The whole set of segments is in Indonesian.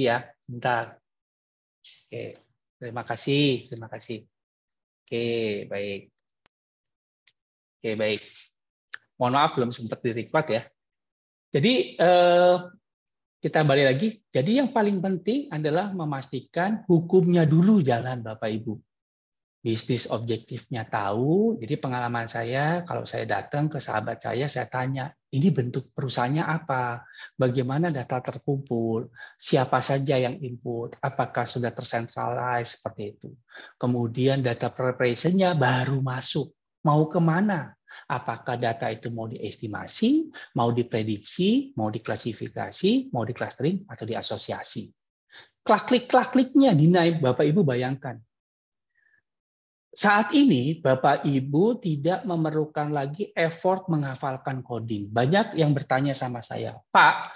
ya, sebentar. Oke, terima kasih, terima kasih. Oke, baik. Oke, baik. Mohon maaf belum sempat di-record ya. Jadi eh, kita balik lagi. Jadi yang paling penting adalah memastikan hukumnya dulu jalan Bapak Ibu bisnis objektifnya tahu. Jadi pengalaman saya kalau saya datang ke sahabat saya saya tanya, ini bentuk perusahaannya apa? Bagaimana data terkumpul? Siapa saja yang input? Apakah sudah tersentralize seperti itu? Kemudian data preparation-nya baru masuk. Mau kemana? Apakah data itu mau diestimasi, mau diprediksi, mau diklasifikasi, mau di atau diasosiasi? klak klik kliknya dinaik, Bapak Ibu bayangkan saat ini Bapak Ibu tidak memerlukan lagi effort menghafalkan coding. Banyak yang bertanya sama saya, Pak,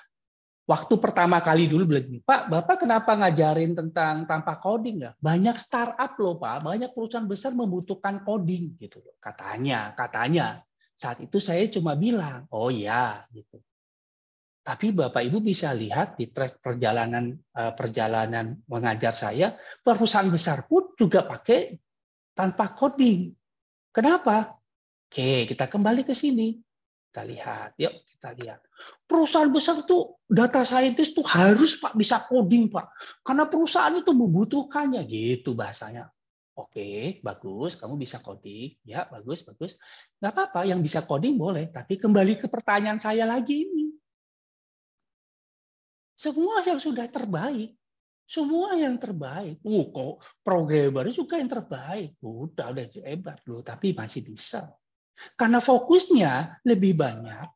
waktu pertama kali dulu belajar, Pak, Bapak kenapa ngajarin tentang tanpa coding nggak? Banyak startup loh Pak, banyak perusahaan besar membutuhkan coding gitu loh. Katanya, katanya. Saat itu saya cuma bilang, oh ya gitu. Tapi Bapak Ibu bisa lihat di track perjalanan eh, perjalanan mengajar saya, perusahaan besar pun juga pakai tanpa coding. Kenapa? Oke, kita kembali ke sini. Kita lihat, yuk kita lihat. Perusahaan besar tuh data scientist tuh harus Pak bisa coding, Pak. Karena perusahaan itu membutuhkannya gitu bahasanya. Oke, bagus, kamu bisa coding. Ya, bagus, bagus. Gak apa-apa, yang bisa coding boleh. Tapi kembali ke pertanyaan saya lagi ini. Semua yang sudah terbaik, semua yang terbaik. Uh, kok programmer juga yang terbaik. Udah, udah hebat loh, tapi masih bisa. Karena fokusnya lebih banyak.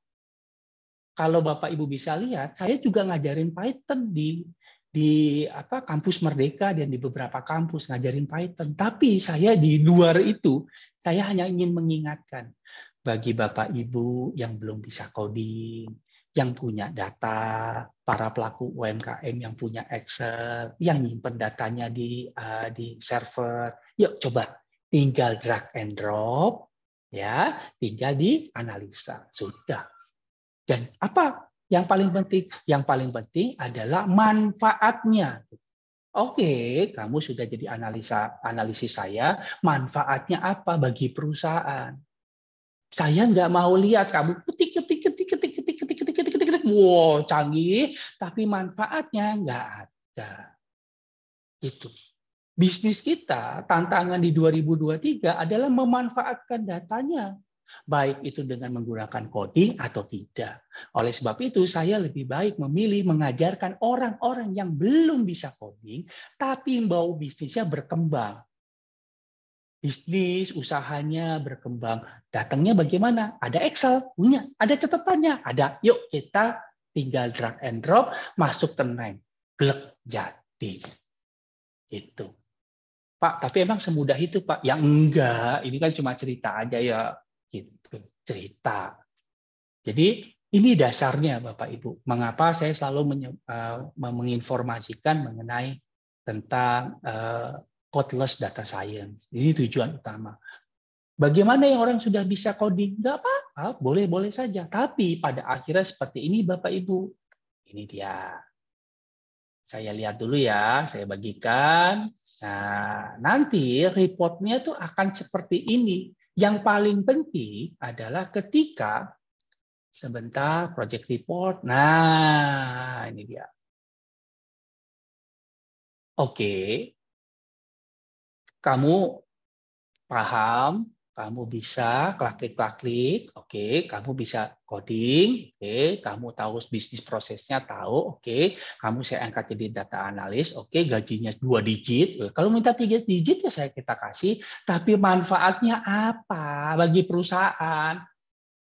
Kalau Bapak Ibu bisa lihat, saya juga ngajarin Python di di apa kampus Merdeka dan di beberapa kampus ngajarin Python. Tapi saya di luar itu, saya hanya ingin mengingatkan bagi Bapak Ibu yang belum bisa coding, yang punya data, para pelaku UMKM yang punya Excel, yang nyimpen datanya di uh, di server. Yuk coba tinggal drag and drop ya, tinggal di analisa. Sudah. Dan apa yang paling penting? Yang paling penting adalah manfaatnya. Oke, kamu sudah jadi analisa analisis saya, manfaatnya apa bagi perusahaan? Saya nggak mau lihat kamu putih wow, canggih, tapi manfaatnya nggak ada. Itu. Bisnis kita, tantangan di 2023 adalah memanfaatkan datanya. Baik itu dengan menggunakan coding atau tidak. Oleh sebab itu, saya lebih baik memilih mengajarkan orang-orang yang belum bisa coding, tapi mau bisnisnya berkembang bisnis, usahanya berkembang. Datangnya bagaimana? Ada Excel punya, ada catatannya, ada. Yuk kita tinggal drag and drop, masuk tenang, glek jadi. Itu. Pak, tapi emang semudah itu, Pak? yang enggak, ini kan cuma cerita aja ya. Gitu, cerita. Jadi ini dasarnya Bapak Ibu. Mengapa saya selalu eh, menginformasikan mengenai tentang eh, codeless data science. Ini tujuan utama. Bagaimana yang orang sudah bisa coding? Nggak apa-apa, boleh-boleh saja. Tapi pada akhirnya seperti ini Bapak Ibu. Ini dia. Saya lihat dulu ya, saya bagikan. Nah, nanti reportnya tuh akan seperti ini. Yang paling penting adalah ketika sebentar project report. Nah, ini dia. Oke, kamu paham, kamu bisa klik-klik, oke, kamu bisa coding, oke, kamu tahu bisnis prosesnya tahu, oke, kamu saya angkat jadi data analis, oke, gajinya dua digit, eh, kalau minta tiga digit ya saya kita kasih, tapi manfaatnya apa bagi perusahaan?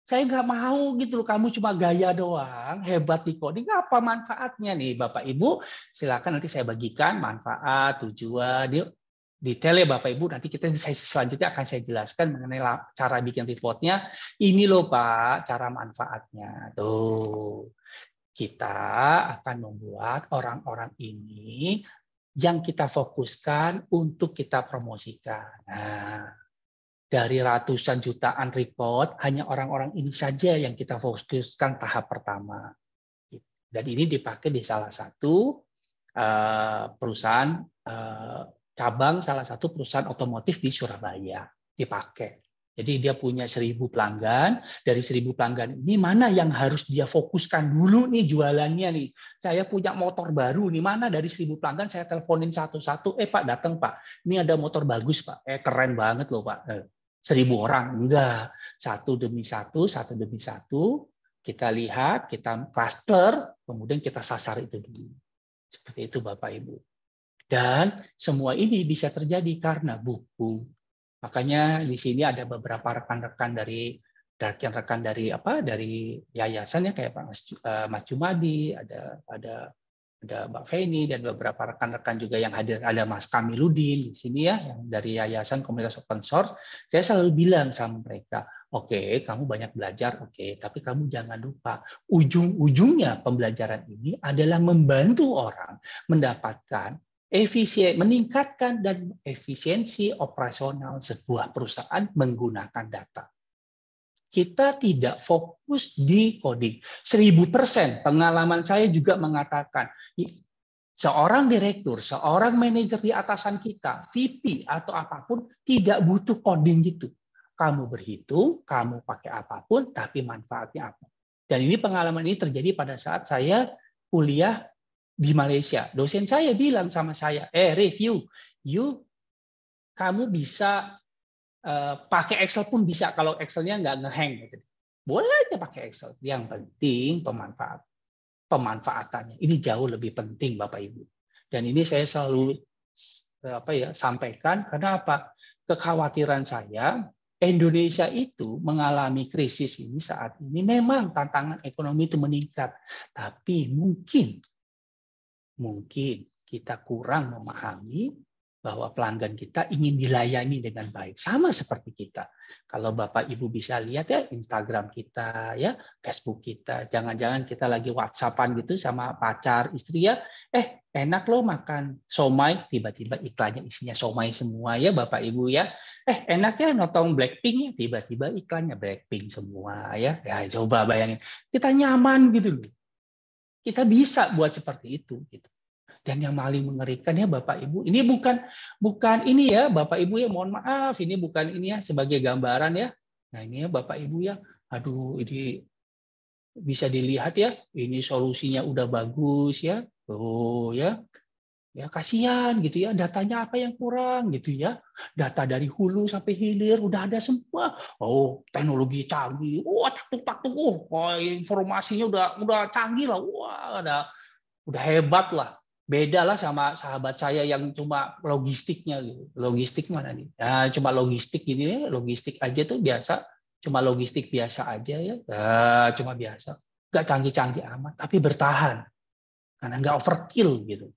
Saya nggak mau gitu loh, kamu cuma gaya doang, hebat di coding, apa manfaatnya nih Bapak Ibu? Silakan nanti saya bagikan manfaat, tujuan, Detail ya Bapak Ibu nanti kita sesi selanjutnya akan saya jelaskan mengenai cara bikin reportnya. Ini loh Pak cara manfaatnya. Tuh kita akan membuat orang-orang ini yang kita fokuskan untuk kita promosikan. Nah, dari ratusan jutaan report, hanya orang-orang ini saja yang kita fokuskan tahap pertama. Dan ini dipakai di salah satu eh, perusahaan eh, cabang salah satu perusahaan otomotif di Surabaya dipakai. Jadi dia punya seribu pelanggan, dari seribu pelanggan ini mana yang harus dia fokuskan dulu nih jualannya nih. Saya punya motor baru nih, mana dari seribu pelanggan saya teleponin satu-satu, eh Pak datang Pak, ini ada motor bagus Pak, eh keren banget loh Pak. Eh, seribu orang, enggak. Satu demi satu, satu demi satu, kita lihat, kita cluster, kemudian kita sasar itu dulu. Seperti itu Bapak Ibu. Dan semua ini bisa terjadi karena buku. Makanya di sini ada beberapa rekan-rekan dari rekan-rekan dari apa dari yayasan ya kayak Mas, eh, Mas Jumadi, ada ada ada Mbak Feni dan beberapa rekan-rekan juga yang hadir ada Mas Kamiludin di sini ya yang dari Yayasan Komunitas Open Source. Saya selalu bilang sama mereka, oke okay, kamu banyak belajar, oke, okay, tapi kamu jangan lupa ujung-ujungnya pembelajaran ini adalah membantu orang mendapatkan efisien meningkatkan dan efisiensi operasional sebuah perusahaan menggunakan data. Kita tidak fokus di coding. 1000% pengalaman saya juga mengatakan seorang direktur, seorang manajer di atasan kita, VP atau apapun tidak butuh coding gitu. Kamu berhitung, kamu pakai apapun tapi manfaatnya apa. Dan ini pengalaman ini terjadi pada saat saya kuliah di Malaysia. Dosen saya bilang sama saya, eh review, you kamu bisa uh, pakai Excel pun bisa kalau Excelnya nggak ngehang. Gitu. Boleh aja pakai Excel. Yang penting pemanfaat pemanfaatannya. Ini jauh lebih penting Bapak Ibu. Dan ini saya selalu eh, apa ya sampaikan karena apa? Kekhawatiran saya Indonesia itu mengalami krisis ini saat ini memang tantangan ekonomi itu meningkat, tapi mungkin mungkin kita kurang memahami bahwa pelanggan kita ingin dilayani dengan baik sama seperti kita. Kalau Bapak Ibu bisa lihat ya Instagram kita ya, Facebook kita, jangan-jangan kita lagi WhatsAppan gitu sama pacar, istri ya, eh enak loh makan somai, tiba-tiba iklannya isinya somai semua ya Bapak Ibu ya. Eh enak ya notong Blackpink ya, tiba-tiba iklannya Blackpink semua ya. Ya coba bayangin, kita nyaman gitu loh kita bisa buat seperti itu gitu. Dan yang paling mengerikan ya Bapak Ibu, ini bukan bukan ini ya Bapak Ibu ya mohon maaf, ini bukan ini ya sebagai gambaran ya. Nah, ini ya Bapak Ibu ya. Aduh, ini bisa dilihat ya, ini solusinya udah bagus ya. Oh ya, ya kasihan gitu ya datanya apa yang kurang gitu ya data dari hulu sampai hilir udah ada semua oh teknologi canggih wah takut takut oh informasinya udah udah canggih lah wah ada udah hebat lah beda lah sama sahabat saya yang cuma logistiknya gitu logistik mana nih nah, cuma logistik ini ya, logistik aja tuh biasa cuma logistik biasa aja ya nah, cuma biasa nggak canggih-canggih amat tapi bertahan karena nggak overkill gitu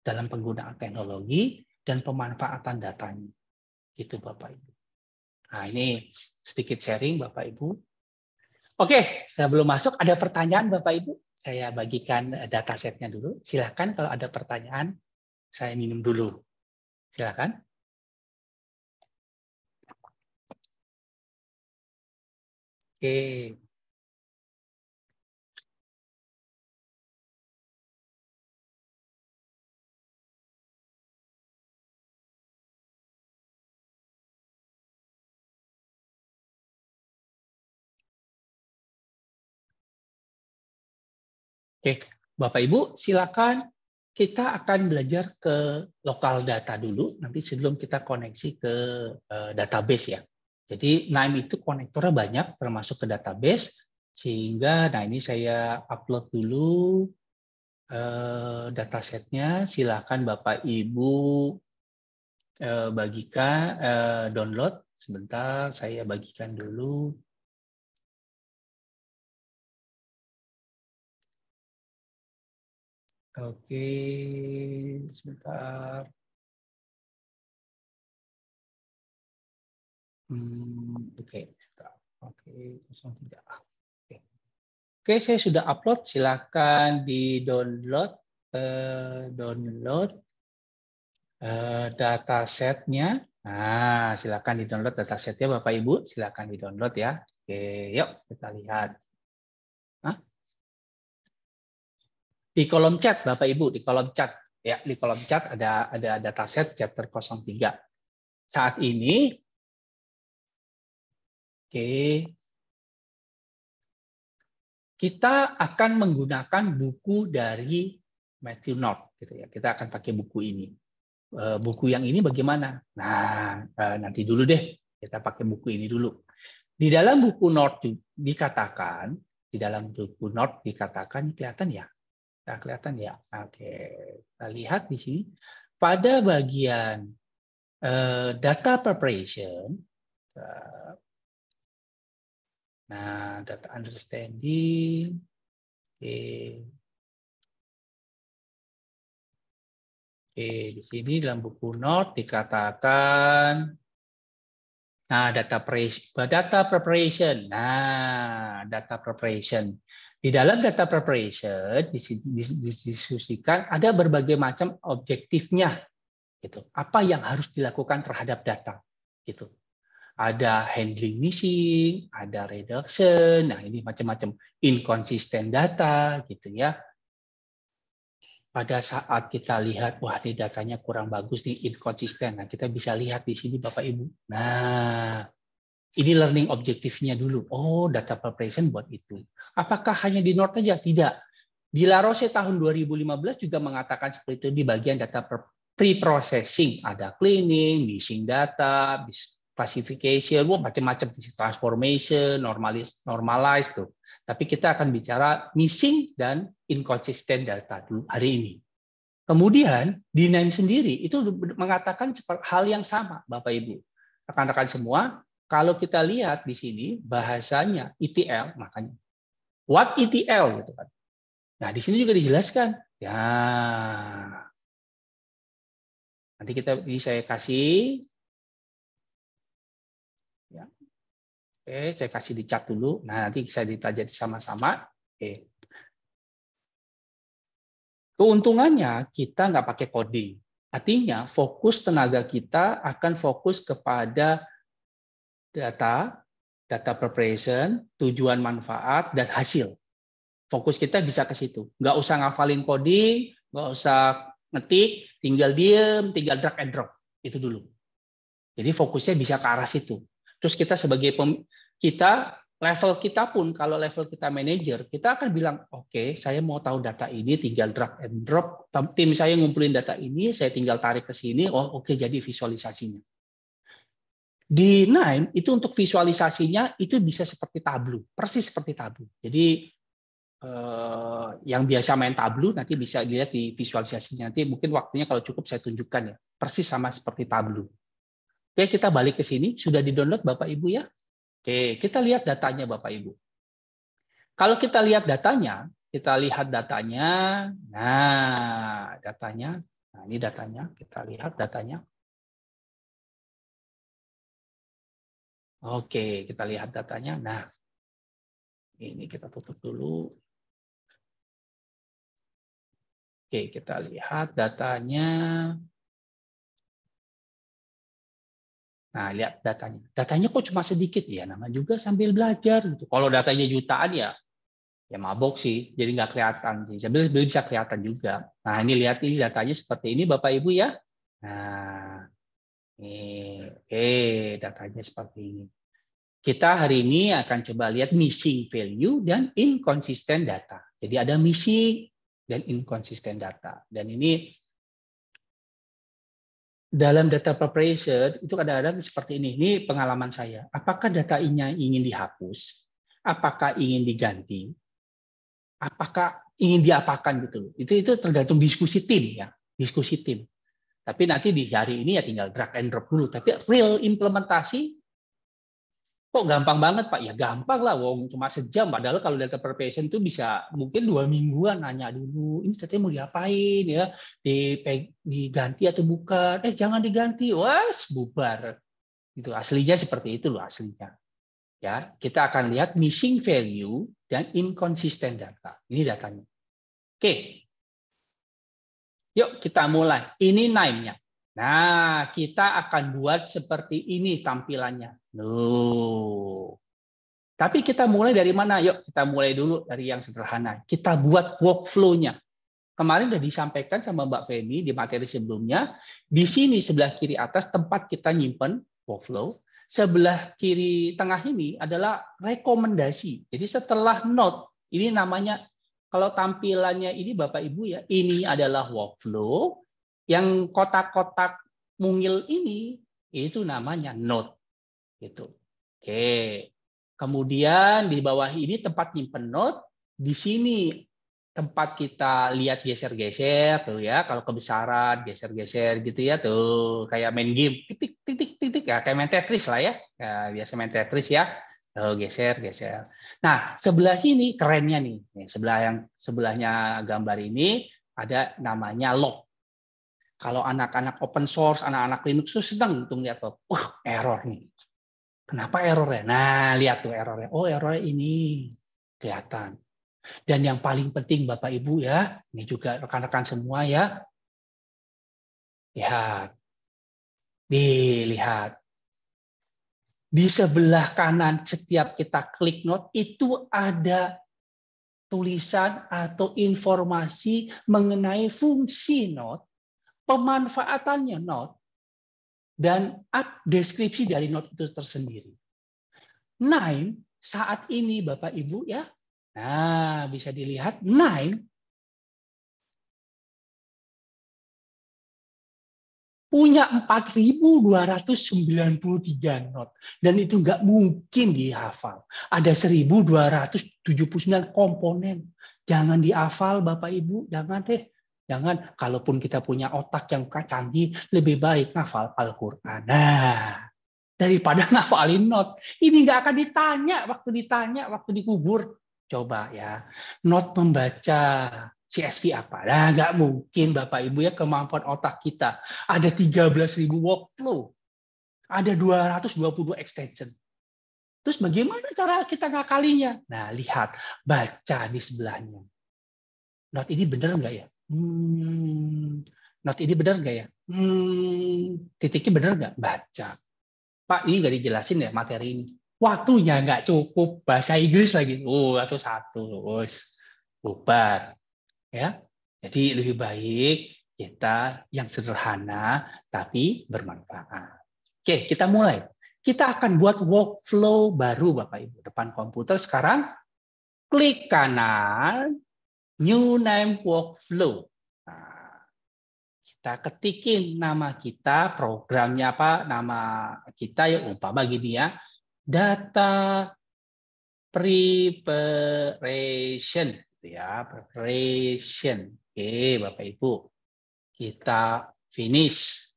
dalam penggunaan teknologi dan pemanfaatan datanya. Gitu Bapak Ibu. Nah ini sedikit sharing Bapak Ibu. Oke, saya belum masuk ada pertanyaan Bapak Ibu. Saya bagikan eh, data setnya dulu. Silahkan kalau ada pertanyaan, saya minum dulu. Silahkan. Oke. Oke, Bapak Ibu, silakan kita akan belajar ke lokal data dulu nanti sebelum kita koneksi ke eh, database ya. Jadi NIME itu konektornya banyak termasuk ke database sehingga nah ini saya upload dulu eh, datasetnya silakan Bapak Ibu eh, bagikan eh, download sebentar saya bagikan dulu Hmm, oke, sebentar. oke, okay. oke, okay, Oke. saya sudah upload. Silakan di download, eh, download eh, datasetnya. Nah, silakan di download datasetnya, Bapak Ibu. Silakan di download ya. Oke, yuk kita lihat. di kolom chat Bapak Ibu di kolom chat ya di kolom chat ada ada dataset chapter 03 saat ini oke kita akan menggunakan buku dari Matthew North gitu ya kita akan pakai buku ini eh, buku yang ini bagaimana nah eh, nanti dulu deh kita pakai buku ini dulu di dalam buku North dikatakan di dalam buku North dikatakan kelihatan ya Nah, kelihatan ya. Oke, kita lihat di sini. Pada bagian uh, data preparation, uh, nah data understanding, oke, okay. di sini dalam buku note dikatakan Nah, data Data preparation. Nah, data preparation. Di dalam data preparation disusikan ada berbagai macam objektifnya gitu. Apa yang harus dilakukan terhadap data gitu. Ada handling missing, ada reduction, nah ini macam-macam inconsistent data gitu ya. Pada saat kita lihat, wah ini datanya kurang bagus nih, inconsistent. Nah kita bisa lihat di sini Bapak Ibu. Nah ini learning objektifnya dulu. Oh, data preparation buat itu. Apakah hanya di North saja? Tidak. Di La Roche tahun 2015 juga mengatakan seperti itu di bagian data pre-processing. Ada cleaning, missing data, classification, macam-macam transformation, normalis, normalize tuh. Tapi kita akan bicara missing dan inconsistent data dulu hari ini. Kemudian di NIME sendiri itu mengatakan hal yang sama Bapak Ibu. Rekan-rekan semua, kalau kita lihat di sini bahasanya ETL, makanya what ETL gitu kan. Nah di sini juga dijelaskan. Ya, nanti kita ini saya kasih. Ya. Oke, saya kasih di chat dulu. Nah nanti bisa dipelajari sama-sama. Oke. Keuntungannya kita nggak pakai coding. Artinya fokus tenaga kita akan fokus kepada data, data preparation, tujuan manfaat, dan hasil. Fokus kita bisa ke situ. Nggak usah ngafalin coding, nggak usah ngetik, tinggal diem, tinggal drag and drop. Itu dulu. Jadi fokusnya bisa ke arah situ. Terus kita sebagai pem, kita level kita pun kalau level kita manager, kita akan bilang, oke, okay, saya mau tahu data ini, tinggal drag and drop. Tim saya ngumpulin data ini, saya tinggal tarik ke sini. Oh, oke, okay, jadi visualisasinya. Di Nine itu untuk visualisasinya itu bisa seperti tablu, persis seperti tablu. Jadi eh, yang biasa main tablu nanti bisa dilihat di visualisasinya. Nanti mungkin waktunya kalau cukup saya tunjukkan ya, persis sama seperti tablu. Oke, kita balik ke sini. Sudah di-download Bapak Ibu ya? Oke, kita lihat datanya Bapak Ibu. Kalau kita lihat datanya, kita lihat datanya. Nah, datanya. Nah, ini datanya. Kita lihat datanya. Oke, kita lihat datanya. Nah, ini kita tutup dulu. Oke, kita lihat datanya. Nah, lihat datanya. Datanya kok cuma sedikit ya, nama juga sambil belajar gitu. Kalau datanya jutaan ya ya mabok sih, jadi nggak kelihatan sih. bisa kelihatan juga. Nah, ini lihat ini datanya seperti ini Bapak Ibu ya. Nah, oke, okay, datanya seperti ini. Kita hari ini akan coba lihat missing value dan inconsistent data. Jadi ada missing dan inconsistent data. Dan ini dalam data preparation itu kadang-kadang seperti ini. Ini pengalaman saya. Apakah data ini ingin dihapus? Apakah ingin diganti? Apakah ingin diapakan gitu? Itu itu tergantung diskusi tim ya, diskusi tim. Tapi nanti di hari ini ya tinggal drag and drop dulu. Tapi real implementasi kok gampang banget Pak? Ya gampang lah, wong cuma sejam. Padahal kalau data per patient itu bisa mungkin dua mingguan nanya dulu, ini datanya mau diapain ya? Di, Diganti atau bukan? Eh jangan diganti, was bubar. Itu aslinya seperti itu loh aslinya. Ya, kita akan lihat missing value dan inconsistent data. Ini datanya. Oke, Yuk kita mulai. Ini nine-nya. Nah, kita akan buat seperti ini tampilannya. No. Tapi kita mulai dari mana? Yuk kita mulai dulu dari yang sederhana. Kita buat workflow-nya. Kemarin sudah disampaikan sama Mbak Femi di materi sebelumnya. Di sini sebelah kiri atas tempat kita nyimpen workflow. Sebelah kiri tengah ini adalah rekomendasi. Jadi setelah note, ini namanya kalau tampilannya ini Bapak Ibu ya, ini adalah workflow. Yang kotak-kotak mungil ini itu namanya node. Gitu. Oke. Kemudian di bawah ini tempat nyimpen node, di sini tempat kita lihat geser-geser tuh ya kalau kebesaran geser-geser gitu ya tuh kayak main game titik titik titik ya kayak main Tetris lah ya, ya biasa main Tetris ya tuh oh, geser geser Nah, sebelah sini kerennya nih. sebelah yang sebelahnya gambar ini ada namanya log. Kalau anak-anak open source, anak-anak Linux tuh sedang tuh lihat tuh, Wah, error nih. Kenapa errornya? Nah, lihat tuh errornya. Oh, errornya ini kelihatan. Dan yang paling penting Bapak Ibu ya, ini juga rekan-rekan semua ya. Lihat. Dilihat di sebelah kanan setiap kita klik note itu ada tulisan atau informasi mengenai fungsi note, pemanfaatannya note, dan deskripsi dari note itu tersendiri. Nine saat ini Bapak Ibu ya, nah bisa dilihat nine punya 4.293 not dan itu nggak mungkin dihafal. Ada 1.279 komponen. Jangan dihafal Bapak Ibu, jangan deh. Jangan kalaupun kita punya otak yang canggih lebih baik hafal Al-Qur'an. Nah, daripada ngafalin not. Ini nggak akan ditanya waktu ditanya waktu dikubur. Coba ya, not membaca, CSV apa? Nah, nggak mungkin Bapak Ibu ya kemampuan otak kita. Ada 13.000 workflow. Ada 222 extension. Terus bagaimana cara kita ngakalinya? Nah, lihat. Baca di sebelahnya. Not ini benar nggak ya? Hmm, not ini benar nggak ya? Hmm, titiknya benar nggak? Baca. Pak, ini nggak dijelasin ya materi ini. Waktunya nggak cukup. Bahasa Inggris lagi. Oh, satu satu. Oh, bubar. Ya. Jadi lebih baik kita yang sederhana tapi bermanfaat. Oke, kita mulai. Kita akan buat workflow baru Bapak Ibu depan komputer sekarang. Klik kanan new name workflow. Nah, kita ketikin nama kita, programnya apa, nama kita ya umpama gini ya. Data preparation gitu ya preparation oke bapak ibu kita finish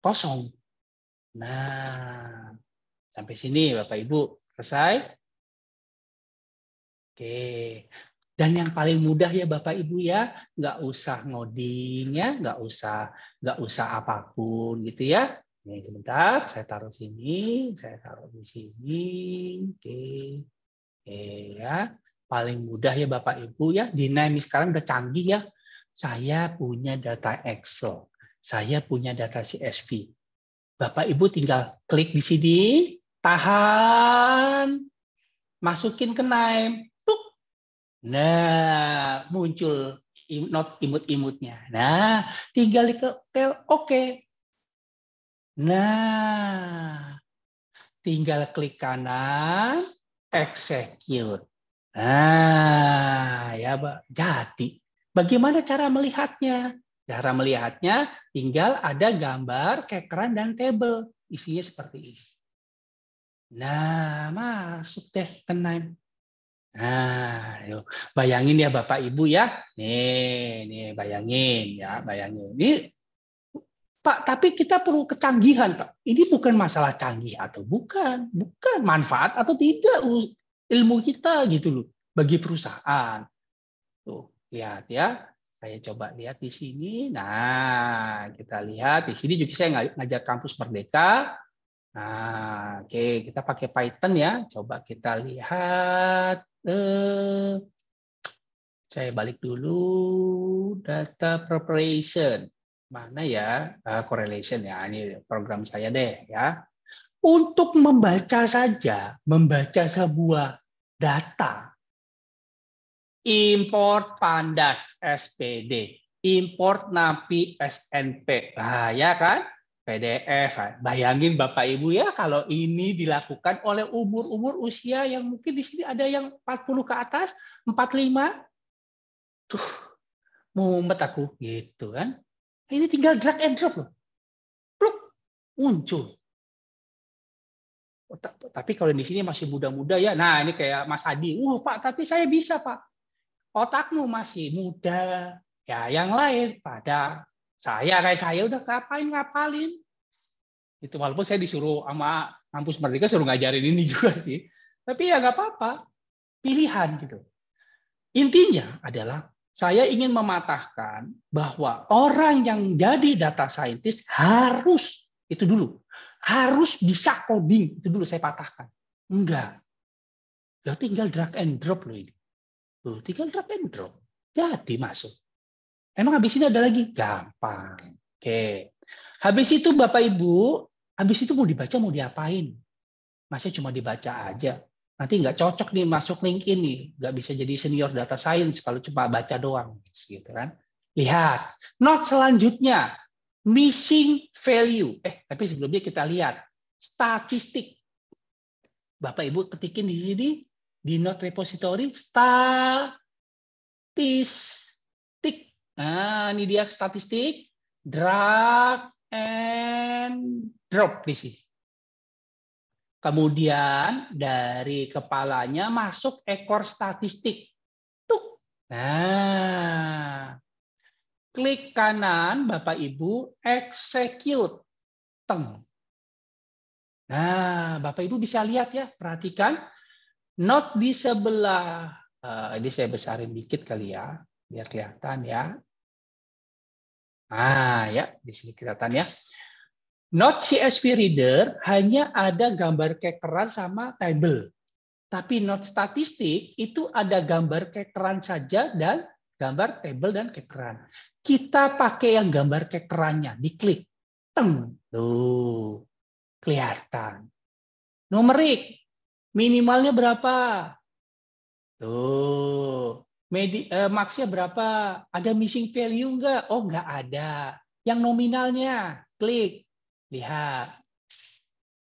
kosong nah sampai sini bapak ibu selesai oke dan yang paling mudah ya bapak ibu ya nggak usah ngoding ya nggak usah nggak usah apapun gitu ya ini sebentar, saya taruh sini, saya taruh di sini. Oke. Oke ya paling mudah ya Bapak Ibu ya dinamis sekarang udah canggih ya saya punya data Excel saya punya data CSV Bapak Ibu tinggal klik di sini tahan masukin ke name tuh nah muncul not imut-imutnya nah tinggal diketel oke okay. Nah, tinggal klik kanan, execute. Ah, ya jadi. Bagaimana cara melihatnya? Cara melihatnya tinggal ada gambar, kekeran, dan table. Isinya seperti ini. Nah, masuk deh ke Nah, yuk. bayangin ya Bapak Ibu ya. Nih, nih bayangin ya, bayangin. Ini Pak, tapi kita perlu kecanggihan, Pak. Ini bukan masalah canggih atau bukan, bukan manfaat atau tidak ilmu kita gitu loh bagi perusahaan. Tuh, lihat ya. Saya coba lihat di sini. Nah, kita lihat di sini juga saya ngajar kampus merdeka. Nah, oke, okay. kita pakai Python ya. Coba kita lihat eh saya balik dulu data preparation. Mana ya? Uh, correlation ya. Ini program saya deh ya. Untuk membaca saja, membaca sebuah data, import Pandas SPD, import NAPI SNP, nah, ya kan? PDF. Bayangin Bapak Ibu ya kalau ini dilakukan oleh umur-umur usia yang mungkin di sini ada yang 40 ke atas, 45. Tuh, mumet aku gitu kan. Ini tinggal drag and drop loh. Pluk, muncul. Oh, tapi kalau di sini masih muda-muda ya nah ini kayak Mas Adi uh Pak tapi saya bisa Pak otakmu masih muda ya yang lain pada saya kayak saya udah ngapain ngapalin itu walaupun saya disuruh sama kampus merdeka suruh ngajarin ini juga sih tapi ya nggak apa-apa pilihan gitu intinya adalah saya ingin mematahkan bahwa orang yang jadi data scientist harus itu dulu harus bisa coding. Itu dulu saya patahkan. Enggak. Lo tinggal drag and drop lo ini. Loh, tinggal drag and drop. Jadi masuk. Emang habis ini ada lagi? Gampang. Oke. Habis itu Bapak Ibu, habis itu mau dibaca mau diapain? Masih cuma dibaca aja. Nanti nggak cocok nih masuk link ini. Nggak bisa jadi senior data science kalau cuma baca doang. Gitu kan. Lihat. Not selanjutnya missing value. Eh, tapi sebelumnya kita lihat statistik. Bapak Ibu ketikin di sini di not repository statistik. Nah, ini dia statistik drag and drop di sini. Kemudian dari kepalanya masuk ekor statistik. tuh, Nah, Klik kanan, Bapak Ibu, execute teng. Nah, Bapak Ibu bisa lihat ya, perhatikan not di sebelah. Eh, ini saya besarin dikit kali ya, biar kelihatan ya. Ah ya, di sini kelihatan ya. Not CSV Reader hanya ada gambar kekeran sama table. Tapi not statistik itu ada gambar kekeran saja dan gambar table dan kekeran kita pakai yang gambar kayak kerannya, diklik. Teng, tuh, kelihatan. Numerik, minimalnya berapa? Tuh, medi, eh, maksnya berapa? Ada missing value nggak? Oh, nggak ada. Yang nominalnya, klik, lihat.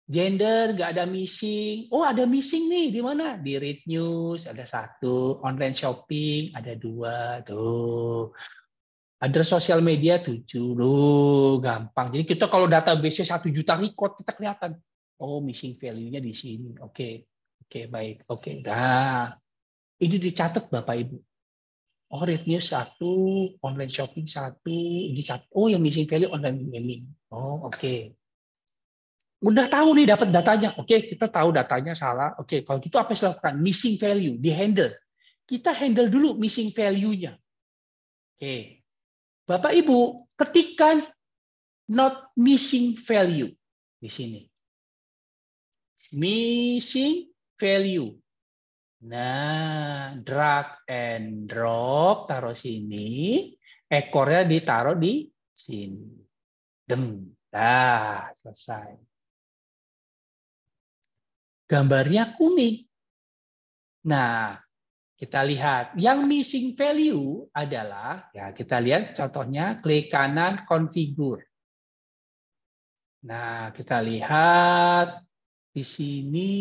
Gender nggak ada missing. Oh, ada missing nih di mana? Di read news ada satu, online shopping ada dua. Tuh, ada sosial media tujuh, lu gampang. Jadi kita kalau database satu juta record, kita kelihatan. Oh, missing value-nya di sini. Oke, okay. oke okay, baik. Oke, okay. dah. Ini dicatat Bapak Ibu. Oh, revenue satu, online shopping satu, ini satu. Oh, yang missing value online gaming. Oh, oke. Okay. Udah tahu nih dapat datanya. Oke, okay, kita tahu datanya salah. Oke, okay, kalau gitu apa yang dilakukan? Missing value di handle. Kita handle dulu missing value-nya. Oke. Okay. Bapak Ibu, ketikan not missing value di sini. Missing value. Nah, drag and drop taruh sini, ekornya ditaruh di sini. Deng. Nah, selesai. Gambarnya kuning. Nah, kita lihat yang missing value adalah ya kita lihat contohnya klik kanan configure. Nah, kita lihat di sini.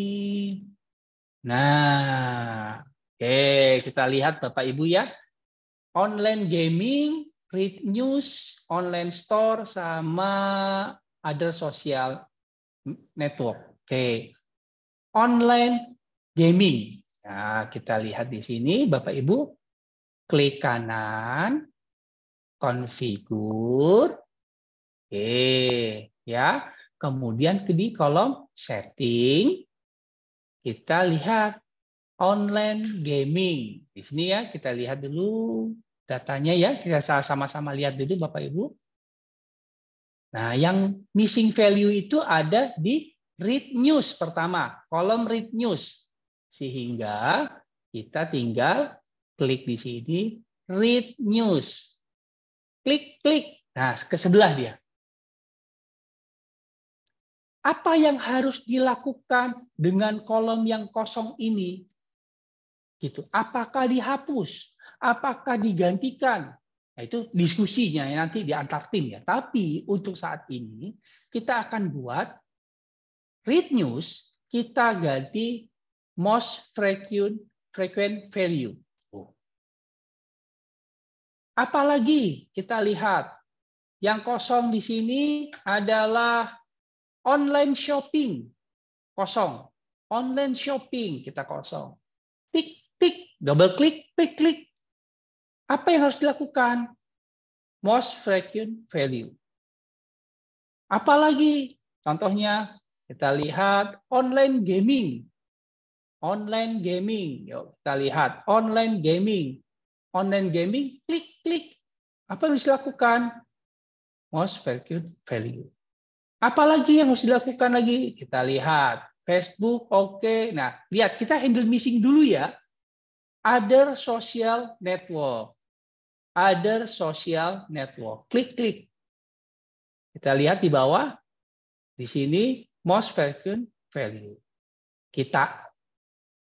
Nah, oke, kita lihat Bapak Ibu ya. Online gaming, read news, online store sama ada social network. Oke. Online gaming. Nah, kita lihat di sini, Bapak Ibu, klik kanan, konfigur, oke, ya. Kemudian di kolom setting, kita lihat online gaming. Di sini ya, kita lihat dulu datanya ya, kita sama-sama lihat dulu Bapak Ibu. Nah, yang missing value itu ada di read news pertama, kolom read news. Sehingga kita tinggal klik di sini read news. Klik klik. Nah, ke sebelah dia. Apa yang harus dilakukan dengan kolom yang kosong ini? Gitu. Apakah dihapus? Apakah digantikan? Nah, itu diskusinya ya, nanti di antar tim ya. Tapi untuk saat ini kita akan buat read news kita ganti most frequent frequent value. Oh. Apalagi kita lihat yang kosong di sini adalah online shopping kosong. Online shopping kita kosong. Tik tik double klik klik klik. Apa yang harus dilakukan? Most frequent value. Apalagi contohnya kita lihat online gaming online gaming. Yuk kita lihat online gaming. Online gaming, klik klik. Apa yang harus dilakukan? Most valued value. Apalagi yang harus dilakukan lagi? Kita lihat Facebook, oke. Okay. Nah, lihat kita handle missing dulu ya. Other social network. Other social network. Klik klik. Kita lihat di bawah. Di sini most valued value. Kita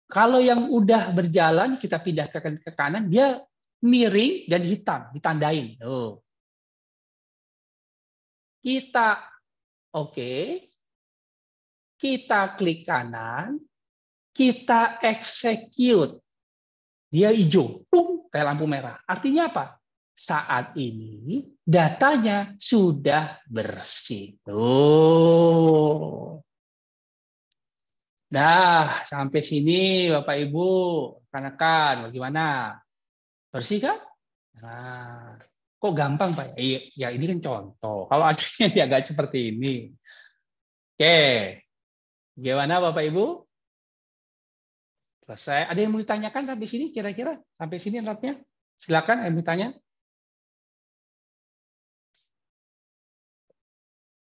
kalau yang udah berjalan kita pindah ke, kanan, dia miring dan hitam, ditandain. Oh. Kita oke. Okay. Kita klik kanan, kita execute. Dia hijau, tung, kayak lampu merah. Artinya apa? Saat ini datanya sudah bersih. Oh. Dah, sampai sini Bapak Ibu, rekan-rekan, bagaimana? Bersih kan? Nah, kok gampang Pak? Iya, ya ini kan contoh. Kalau aslinya dia agak seperti ini. Oke, gimana Bapak Ibu? Selesai. Ada yang mau ditanyakan sampai sini kira-kira? Sampai sini anaknya? Silakan yang ditanya.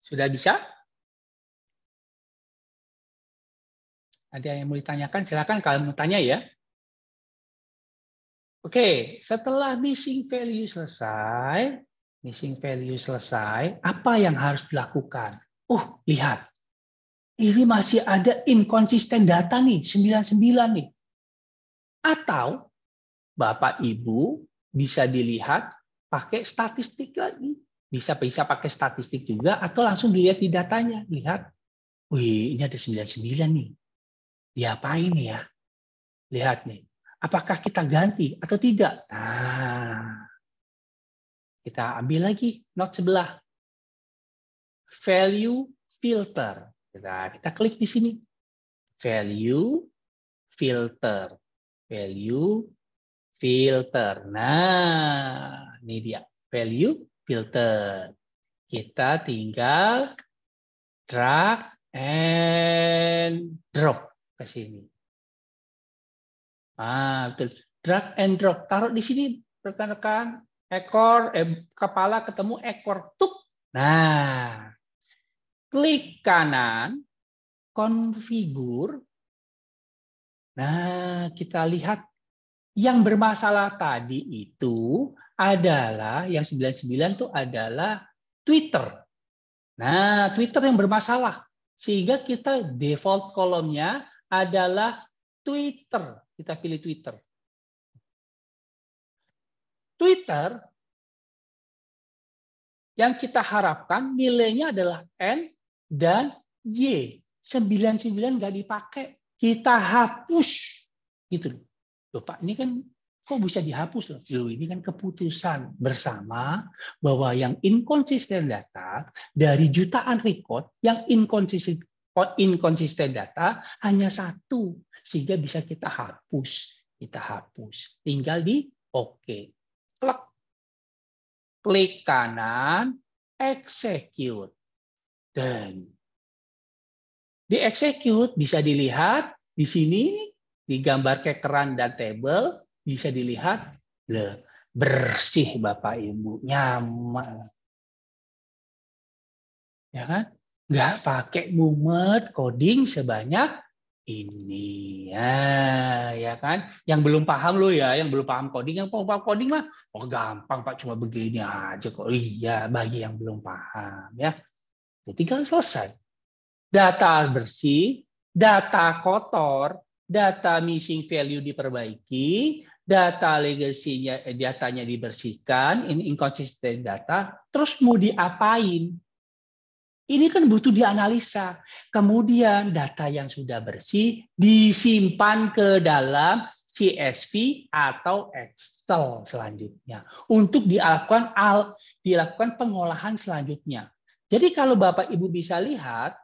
Sudah bisa? Ada yang mau ditanyakan? Silakan kalau mau tanya ya. Oke, setelah missing value selesai, missing value selesai, apa yang harus dilakukan? Uh, lihat. Ini masih ada inkonsisten data nih, 99 nih. Atau Bapak Ibu bisa dilihat pakai statistik lagi. Bisa bisa pakai statistik juga atau langsung dilihat di datanya, lihat. Wih, ini ada 99 nih diapain ya? Lihat nih, apakah kita ganti atau tidak? Nah, kita ambil lagi not sebelah. Value filter. Kita nah, kita klik di sini. Value filter. Value filter. Nah, ini dia. Value filter. Kita tinggal drag and drop ke sini. Ah, betul. Drag and drop. Taruh di sini rekan-rekan ekor eh, kepala ketemu ekor tuk. Nah, klik kanan, konfigur. Nah, kita lihat yang bermasalah tadi itu adalah yang 99 itu adalah Twitter. Nah, Twitter yang bermasalah sehingga kita default kolomnya adalah Twitter. Kita pilih Twitter. Twitter yang kita harapkan nilainya adalah N dan Y. 99 nggak dipakai. Kita hapus. Gitu loh. Pak, ini kan kok bisa dihapus loh? Loh, ini kan keputusan bersama bahwa yang inkonsisten data dari jutaan record, yang inkonsisten inkonsisten data hanya satu sehingga bisa kita hapus kita hapus tinggal di oke okay. klik klik kanan execute dan di execute bisa dilihat di sini di gambar kekeran dan table bisa dilihat le bersih Bapak Ibu nyaman ya kan nggak pakai mumet coding sebanyak ini ya, ya kan yang belum paham lo ya yang belum paham coding yang paham, paham coding lah oh gampang pak cuma begini aja kok iya bagi yang belum paham ya jadi kan selesai data bersih data kotor data missing value diperbaiki data legasinya eh, datanya dibersihkan ini inconsistent data terus mau diapain ini kan butuh dianalisa. Kemudian data yang sudah bersih disimpan ke dalam CSV atau Excel selanjutnya untuk dilakukan al dilakukan pengolahan selanjutnya. Jadi kalau Bapak Ibu bisa lihat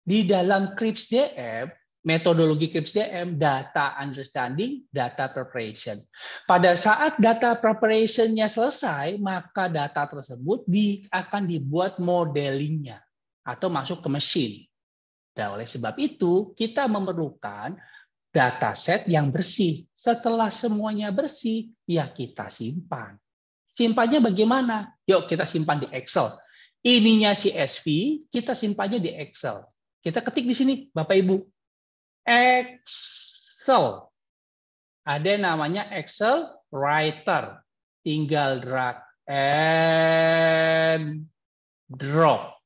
di dalam CRIPS DM metodologi KIPSDM, data understanding, data preparation. Pada saat data preparationnya selesai, maka data tersebut di, akan dibuat modelingnya atau masuk ke mesin. Dan oleh sebab itu, kita memerlukan data set yang bersih. Setelah semuanya bersih, ya kita simpan. Simpannya bagaimana? Yuk kita simpan di Excel. Ininya CSV, kita simpannya di Excel. Kita ketik di sini, Bapak Ibu Excel. Ada yang namanya Excel Writer. Tinggal drag and drop.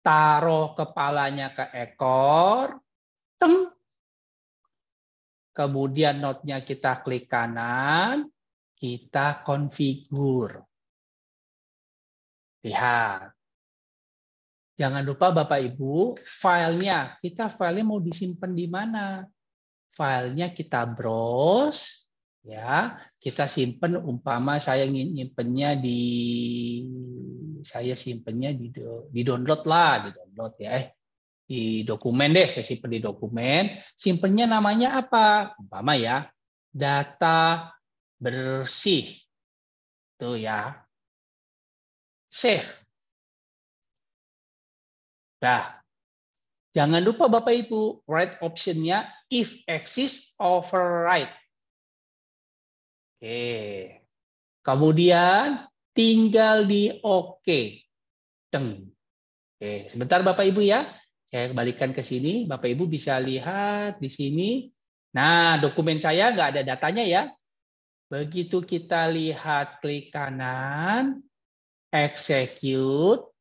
Taruh kepalanya ke ekor. Teng. Kemudian notnya kita klik kanan. Kita konfigur. Lihat. Jangan lupa Bapak Ibu, filenya kita filenya mau disimpan di mana? Filenya kita browse, ya kita simpan umpama saya nyimpennya di saya simpennya di di download lah di download ya eh di dokumen deh saya simpen di dokumen simpennya namanya apa umpama ya data bersih tuh ya save Nah, jangan lupa Bapak Ibu, right optionnya if exists override. Oke. Kemudian tinggal di OK. Teng. Oke, sebentar Bapak Ibu ya. Saya kembalikan ke sini. Bapak Ibu bisa lihat di sini. Nah, dokumen saya nggak ada datanya ya. Begitu kita lihat klik kanan, execute,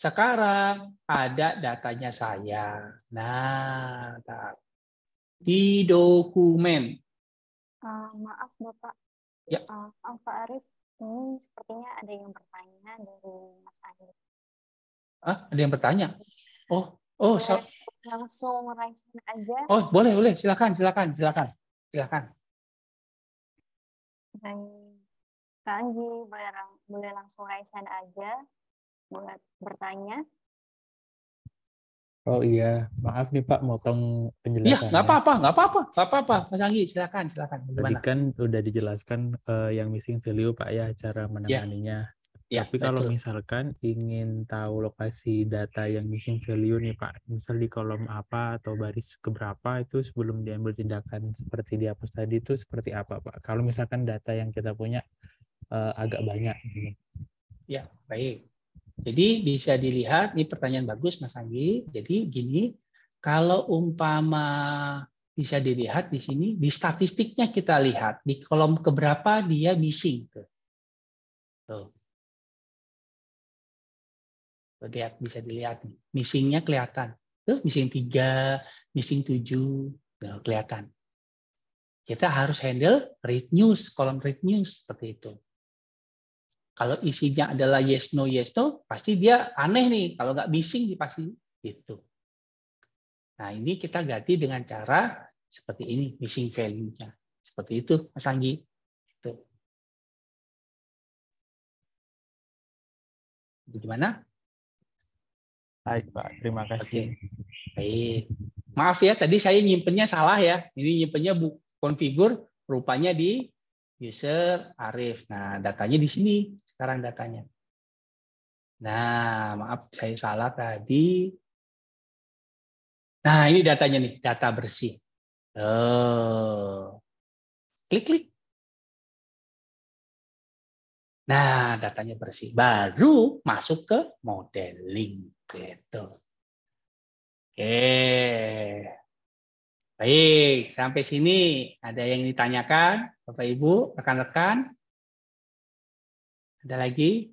sekarang ada datanya saya. Nah, tak. di dokumen. Uh, maaf Bapak. Ya. Uh, Pak Arif, ini sepertinya ada yang bertanya dari Mas Andi. Ah, ada yang bertanya? Oh, oh, so langsung raisin aja. Oh, boleh, boleh. Silakan, silakan, silakan. Silakan. Baik. Kanji, Anggi, boleh, boleh langsung raisin aja buat bertanya. Oh iya, maaf nih Pak, motong penjelasan. Iya, nggak apa-apa, nggak apa-apa, nggak apa-apa, Mas Anggi, silakan, silakan. Bagaimana? Tadi kan sudah dijelaskan uh, yang missing value Pak ya, cara iya. menanganinya. Ya. Tapi kalau misalkan ingin tahu lokasi data yang missing value nih Pak, misal di kolom apa atau baris keberapa itu sebelum diambil tindakan seperti dihapus tadi itu seperti apa Pak? Kalau misalkan data yang kita punya uh, agak banyak. Ya, baik. Jadi bisa dilihat, ini pertanyaan bagus Mas Anggi. Jadi gini, kalau umpama bisa dilihat di sini, di statistiknya kita lihat, di kolom keberapa dia missing Tuh. Tuh. Lihat, bisa dilihat. Missingnya kelihatan. Tuh, missing 3, missing 7, nah, kelihatan. Kita harus handle read news, kolom read news seperti itu. Kalau isinya adalah yes no yes no, pasti dia aneh nih. Kalau nggak bising pasti itu. Nah ini kita ganti dengan cara seperti ini missing value-nya. Seperti itu Mas Anggi. Itu. Gimana? Baik Pak, terima kasih. Okay. Baik. Maaf ya, tadi saya nyimpennya salah ya. Ini nyimpennya bu konfigur rupanya di user Arif. Nah, datanya di sini sekarang datanya. Nah, maaf saya salah tadi. Nah, ini datanya nih, data bersih. Oh. Klik klik. Nah, datanya bersih. Baru masuk ke modeling gitu. Oke. Baik, sampai sini ada yang ditanyakan, Bapak Ibu, rekan-rekan? Ada lagi?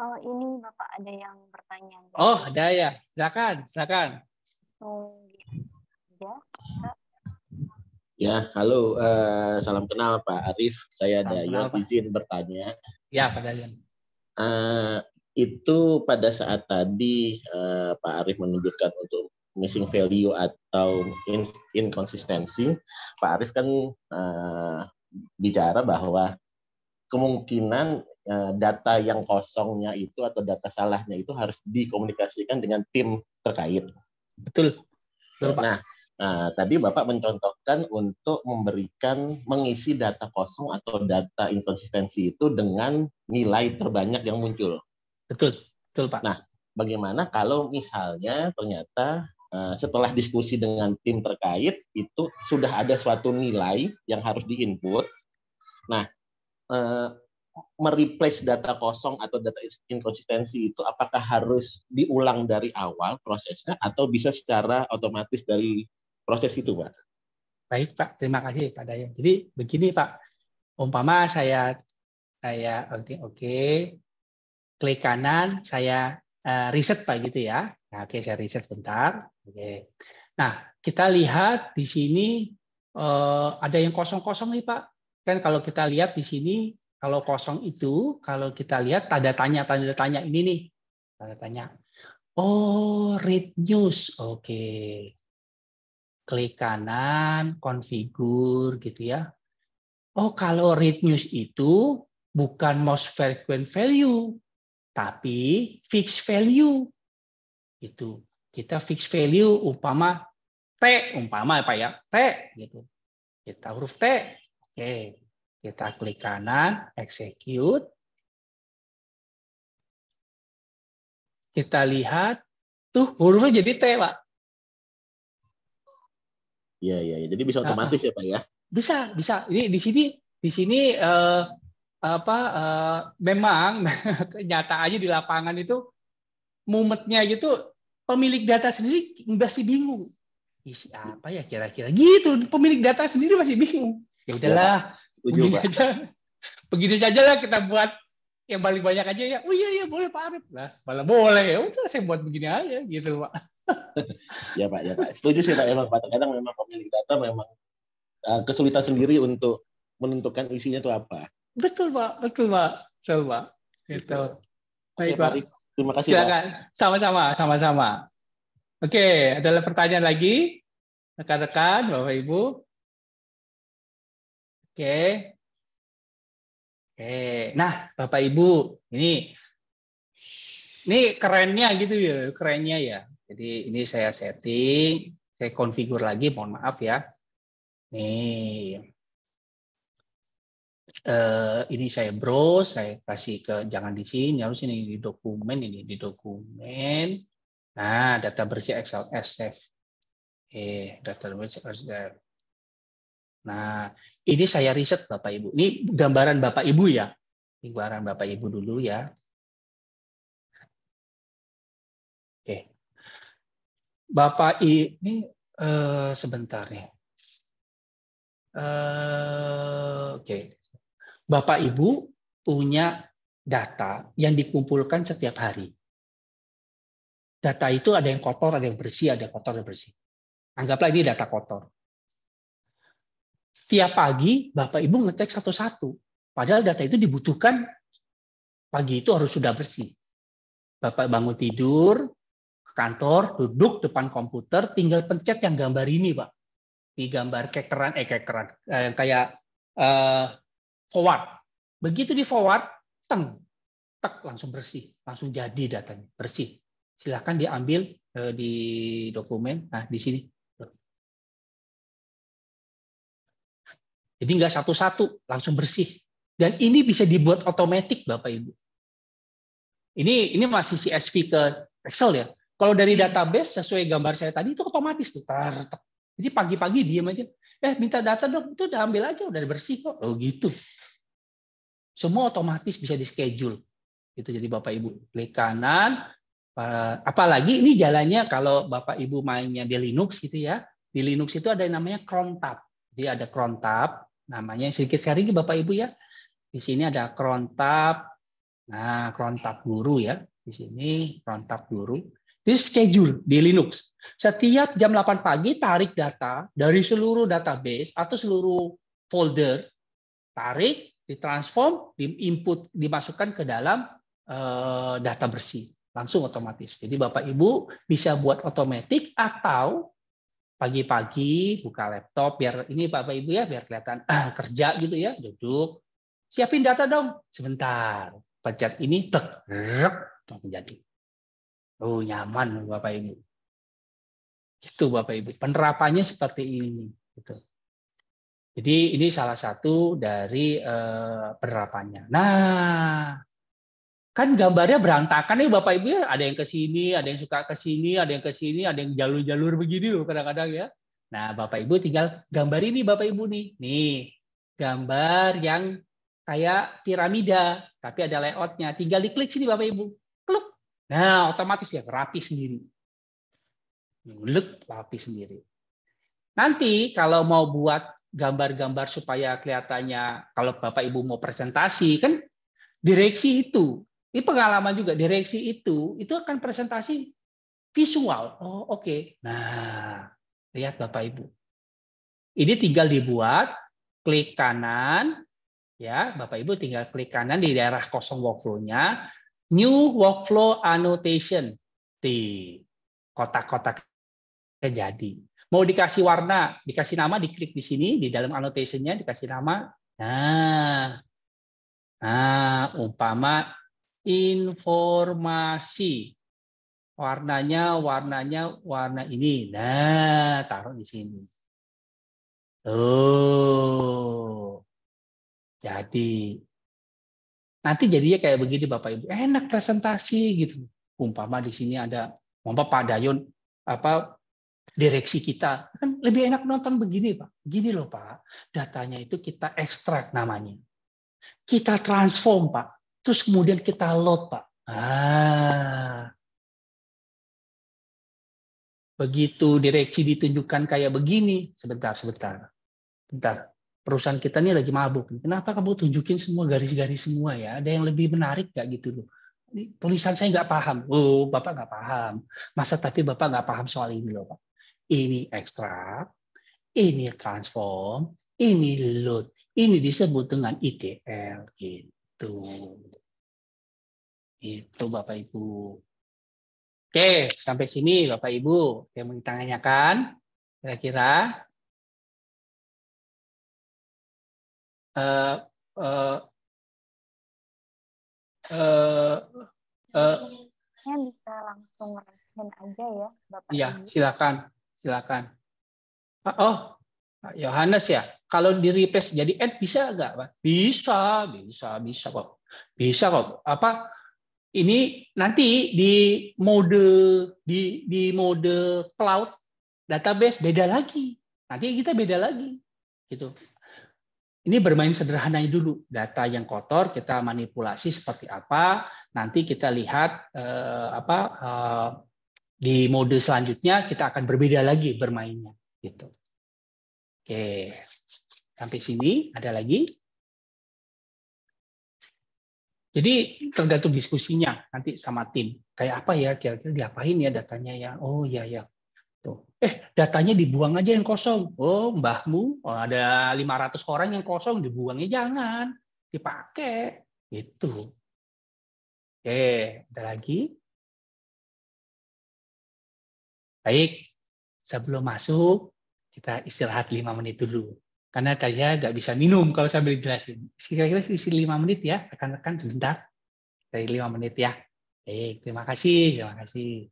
Oh, ini Bapak ada yang bertanya. Oh, ada ya. Silakan, silakan. Oh, iya. ya. halo. Uh, salam kenal Pak Arif. Saya salam izin bertanya. Ya, Pak Dayan. Uh, eh, itu pada saat tadi uh, Pak Arif menunjukkan untuk missing value atau inkonsistensi, Pak Arief kan uh, bicara bahwa kemungkinan uh, data yang kosongnya itu atau data salahnya itu harus dikomunikasikan dengan tim terkait. Betul. Betul Pak. Nah, Nah, tadi Bapak mencontohkan untuk memberikan mengisi data kosong atau data inkonsistensi itu dengan nilai terbanyak yang muncul. Betul, betul Pak. Nah, bagaimana kalau misalnya ternyata Eh, setelah diskusi dengan tim terkait itu sudah ada suatu nilai yang harus diinput. Nah, eh, mereplace data kosong atau data inkonsistensi itu apakah harus diulang dari awal prosesnya atau bisa secara otomatis dari proses itu, Pak? Baik, Pak. Terima kasih, Pak Dayang. Jadi begini, Pak. Umpama saya saya oke okay, oke okay. klik kanan saya uh, eh, riset Pak gitu ya. Nah, oke okay, saya riset bentar. Oke. Nah, kita lihat di sini eh, ada yang kosong-kosong nih Pak. Kan kalau kita lihat di sini kalau kosong itu kalau kita lihat tanda tanya tanda tanya ini nih tanda tanya. Oh, read news. Oke. Klik kanan, configure gitu ya. Oh, kalau read news itu bukan most frequent value, tapi fixed value. Itu kita fix value umpama T, umpama apa ya, T gitu. Kita huruf T, oke. Kita klik kanan, execute. Kita lihat, tuh hurufnya jadi T Pak. ya iya, ya. jadi bisa nah, otomatis nah, ya Pak ya? Bisa, bisa. Ini di sini, di sini eh, apa eh, memang kenyataannya di lapangan itu mumetnya gitu pemilik data sendiri masih bingung isi apa ya kira-kira gitu pemilik data sendiri masih bingung ya iya, udahlah begini Pak. aja begini saja lah kita buat yang paling banyak aja ya oh iya iya boleh Pak Arif lah malah boleh ya udah saya buat begini aja gitu Pak ya Pak ya Pak setuju sih Pak emang Pak kadang memang pemilik data memang eh, kesulitan sendiri untuk menentukan isinya itu apa betul Pak betul Pak betul Pak gitu baik iya, Pak, Pak. Terima kasih. Silakan. Sama-sama, sama-sama. Oke, ada pertanyaan lagi? Rekan-rekan, Bapak Ibu. Oke. Oke. Nah, Bapak Ibu, ini ini kerennya gitu ya, kerennya ya. Jadi ini saya setting, saya konfigur lagi, mohon maaf ya. Nih, eh, ini saya browse, saya kasih ke jangan di sini, harus ini di dokumen ini di dokumen. Nah, data bersih Excel SF. Eh, data bersih SF. Nah, ini saya riset Bapak Ibu. Ini gambaran Bapak Ibu ya. Ini gambaran Bapak Ibu dulu ya. Oke. Bapak I, ini eh, sebentar ya. Uh, oke, Bapak Ibu punya data yang dikumpulkan setiap hari. Data itu ada yang kotor, ada yang bersih, ada yang kotor, ada yang bersih. Anggaplah ini data kotor. Setiap pagi Bapak Ibu ngecek satu-satu. Padahal data itu dibutuhkan pagi itu harus sudah bersih. Bapak bangun tidur, ke kantor, duduk depan komputer, tinggal pencet yang gambar ini, Pak. Di gambar kekeran, eh kekeran, eh, kayak eh, forward. Begitu di forward, teng, tek langsung bersih, langsung jadi datanya bersih. Silahkan diambil eh, di dokumen, nah di sini. Jadi nggak satu-satu, langsung bersih. Dan ini bisa dibuat otomatis, Bapak Ibu. Ini ini masih CSV ke Excel ya. Kalau dari iya. database sesuai gambar saya tadi itu otomatis tuh. Jadi pagi-pagi diam aja. Eh minta data dong, itu udah ambil aja udah bersih kok. Oh gitu semua otomatis bisa di Itu jadi Bapak Ibu klik kanan eh, apalagi ini jalannya kalau Bapak Ibu mainnya di Linux gitu ya. Di Linux itu ada yang namanya cron tab. Jadi ada cron tab namanya sedikit sharing ya Bapak Ibu ya. Di sini ada cron tab. Nah, cron tab guru ya. Di sini cron tab guru. Di schedule di Linux. Setiap jam 8 pagi tarik data dari seluruh database atau seluruh folder. Tarik, ditransform, input, dimasukkan ke dalam eh, data bersih langsung otomatis. Jadi Bapak Ibu bisa buat otomatis atau pagi-pagi buka laptop biar ini Bapak Ibu ya biar kelihatan ah, kerja gitu ya, duduk. Siapin data dong. Sebentar. Pencet ini tek menjadi. Oh, nyaman Bapak Ibu. Itu Bapak Ibu. Penerapannya seperti ini gitu. Jadi ini salah satu dari eh, penerapannya. Nah, kan gambarnya berantakan nih Bapak Ibu ya, ada yang ke sini, ada yang suka ke sini, ada yang ke sini, ada yang jalur-jalur begini loh kadang-kadang ya. Nah, Bapak Ibu tinggal gambar ini Bapak Ibu nih. Nih, gambar yang kayak piramida, tapi ada layoutnya. Tinggal diklik sini Bapak Ibu. Klik. Nah, otomatis ya rapi sendiri. Klik rapi sendiri. Nanti kalau mau buat gambar-gambar supaya kelihatannya kalau Bapak Ibu mau presentasi kan direksi itu. Ini pengalaman juga direksi itu itu akan presentasi visual. Oh, oke. Okay. Nah, lihat Bapak Ibu. Ini tinggal dibuat klik kanan ya, Bapak Ibu tinggal klik kanan di daerah kosong workflow-nya, new workflow annotation di kotak-kotak jadi. Mau dikasih warna, dikasih nama, diklik di sini, di dalam annotation-nya dikasih nama. Nah, nah umpama informasi. Warnanya, warnanya, warna ini. Nah, taruh di sini. Oh, jadi nanti jadinya kayak begini Bapak Ibu. Enak presentasi gitu. Umpama di sini ada umpama Pak Dayun apa direksi kita. Kan lebih enak nonton begini, Pak. Gini loh, Pak. Datanya itu kita ekstrak namanya. Kita transform, Pak. Terus kemudian kita load, Pak. Ah. Begitu direksi ditunjukkan kayak begini, sebentar, sebentar. Bentar. Perusahaan kita ini lagi mabuk. Kenapa kamu tunjukin semua garis-garis semua ya? Ada yang lebih menarik gak gitu loh? tulisan saya nggak paham. Oh, Bapak nggak paham. Masa tapi Bapak nggak paham soal ini loh, Pak ini ekstrak, ini transform, ini load, ini disebut dengan ITL gitu. Itu Bapak Ibu. Oke, sampai sini Bapak Ibu yang ditanyakan kira-kira uh, uh, uh, uh, bisa langsung aja ya Bapak. Iya, silakan. Silakan. Ah, oh, Yohanes ya. Kalau di replace jadi N bisa nggak, Pak? Bisa, bisa, bisa kok. Bisa kok. Apa? Ini nanti di mode di di mode cloud database beda lagi. Nanti kita beda lagi, gitu. Ini bermain sederhananya dulu. Data yang kotor kita manipulasi seperti apa. Nanti kita lihat eh, apa eh, di mode selanjutnya kita akan berbeda lagi bermainnya. Gitu. Oke, sampai sini ada lagi. Jadi tergantung diskusinya nanti sama tim. Kayak apa ya kira-kira diapain ya datanya ya? Oh iya ya. Tuh. Eh, datanya dibuang aja yang kosong. Oh, mbahmu oh, ada 500 orang yang kosong dibuangnya jangan, dipakai. Itu. Oke, ada lagi. Baik, sebelum masuk, kita istirahat lima menit dulu. Karena saya nggak bisa minum kalau sambil jelasin. Kira-kira isi lima menit ya, rekan-rekan sebentar. Dari lima menit ya. Baik, terima kasih, terima kasih.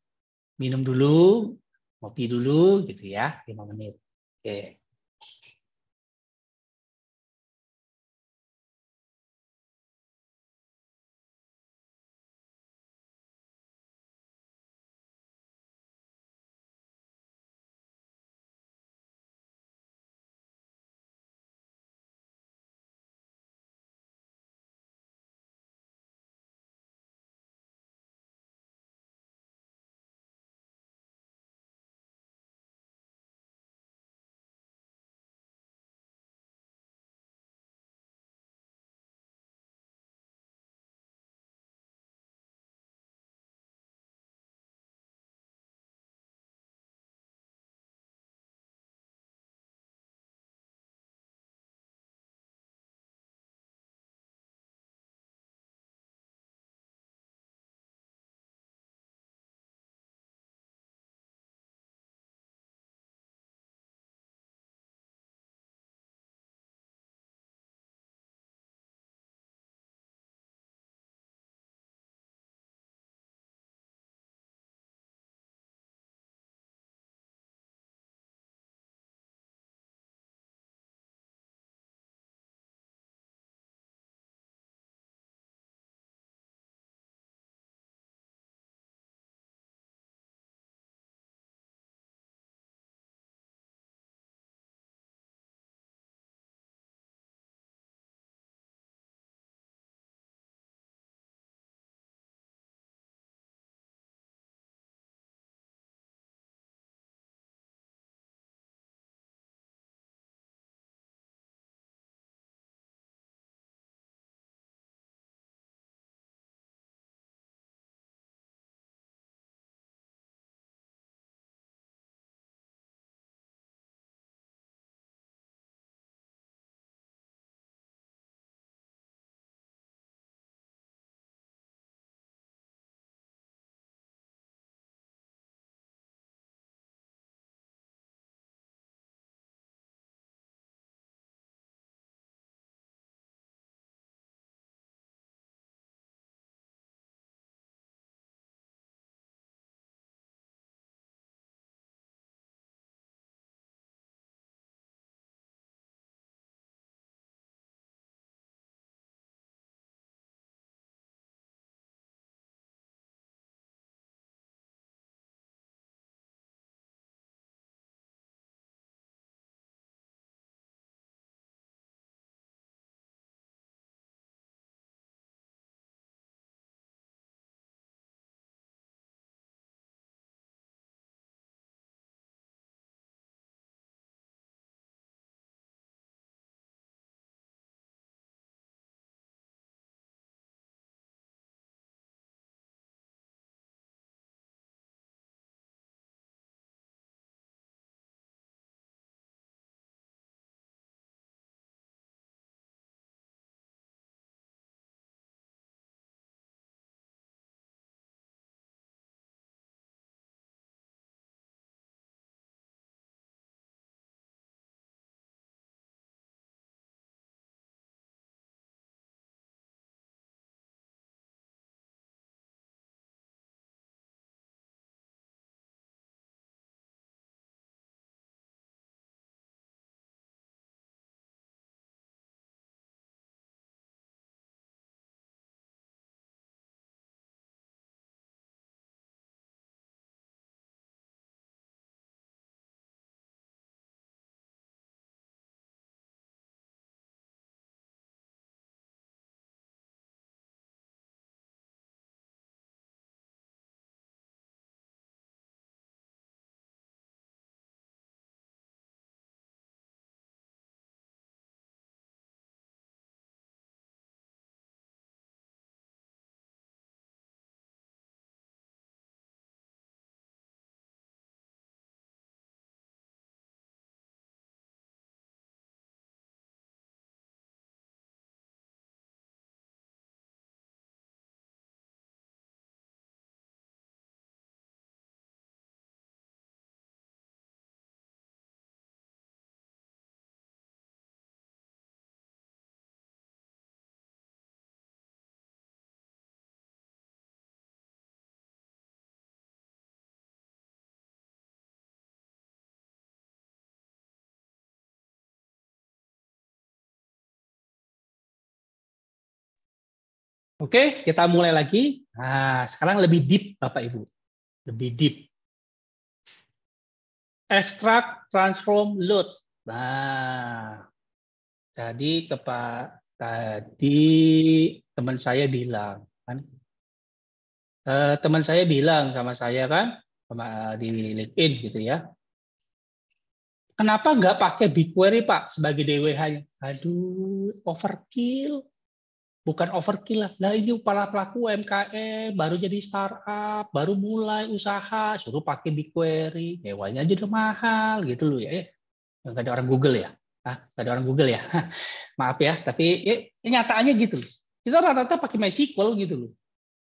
Minum dulu, ngopi dulu, gitu ya, lima menit. Oke. Oke, kita mulai lagi. Nah, sekarang lebih deep, Bapak Ibu. Lebih deep. Extract, transform, load. Nah, jadi pak tadi teman saya bilang kan, eh, teman saya bilang sama saya kan sama eh, di LinkedIn gitu ya. Kenapa nggak pakai BigQuery Pak sebagai DWH? Aduh, overkill bukan overkill lah. Nah ini para pelaku UMKM baru jadi startup, baru mulai usaha, suruh pakai BigQuery, nyewanya aja udah mahal gitu loh ya. Enggak eh, ada orang Google ya. Ah, ada orang Google ya. Maaf ya, tapi ya, ya nyataannya gitu Kita rata-rata pakai MySQL gitu loh.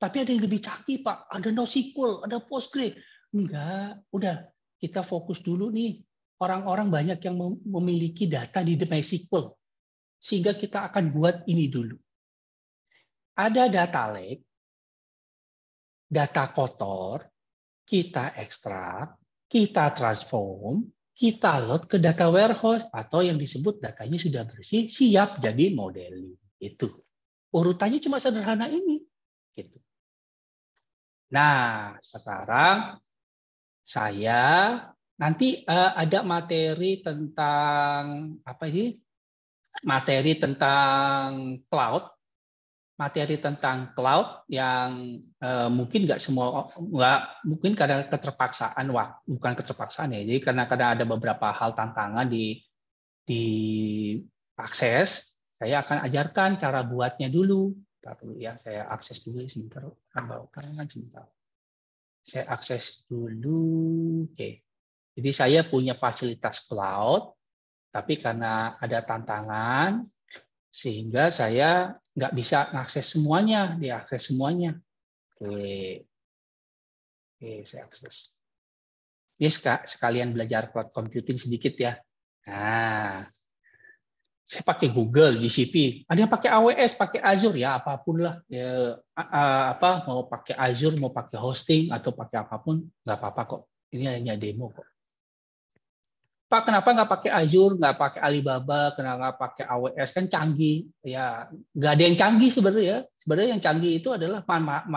Tapi ada yang lebih canggih, Pak. Ada NoSQL, ada Postgre. Enggak, udah kita fokus dulu nih. Orang-orang banyak yang memiliki data di MySQL. Sehingga kita akan buat ini dulu ada data lake, data kotor, kita ekstrak, kita transform, kita load ke data warehouse atau yang disebut datanya sudah bersih, siap jadi modeling. Itu. Urutannya cuma sederhana ini. Gitu. Nah, sekarang saya nanti uh, ada materi tentang apa sih? Materi tentang cloud materi tentang cloud yang eh, mungkin nggak semua nggak mungkin karena keterpaksaan wah bukan keterpaksaan ya jadi karena kadang ada beberapa hal tantangan di di akses saya akan ajarkan cara buatnya dulu tapi ya saya akses dulu ya, sebentar kan sebentar saya akses dulu oke okay. jadi saya punya fasilitas cloud tapi karena ada tantangan sehingga saya nggak bisa akses semuanya, diakses semuanya. Oke, oke saya akses. Ini sekalian belajar cloud computing sedikit ya. Nah, saya pakai Google, GCP. Ada yang pakai AWS, pakai Azure ya apapun lah. Ya, apa mau pakai Azure, mau pakai hosting atau pakai apapun nggak apa-apa kok. Ini hanya demo kok. Pak kenapa nggak pakai Azure, nggak pakai Alibaba, kenapa nggak pakai AWS kan canggih? Ya nggak ada yang canggih sebenarnya. Ya. Sebenarnya yang canggih itu adalah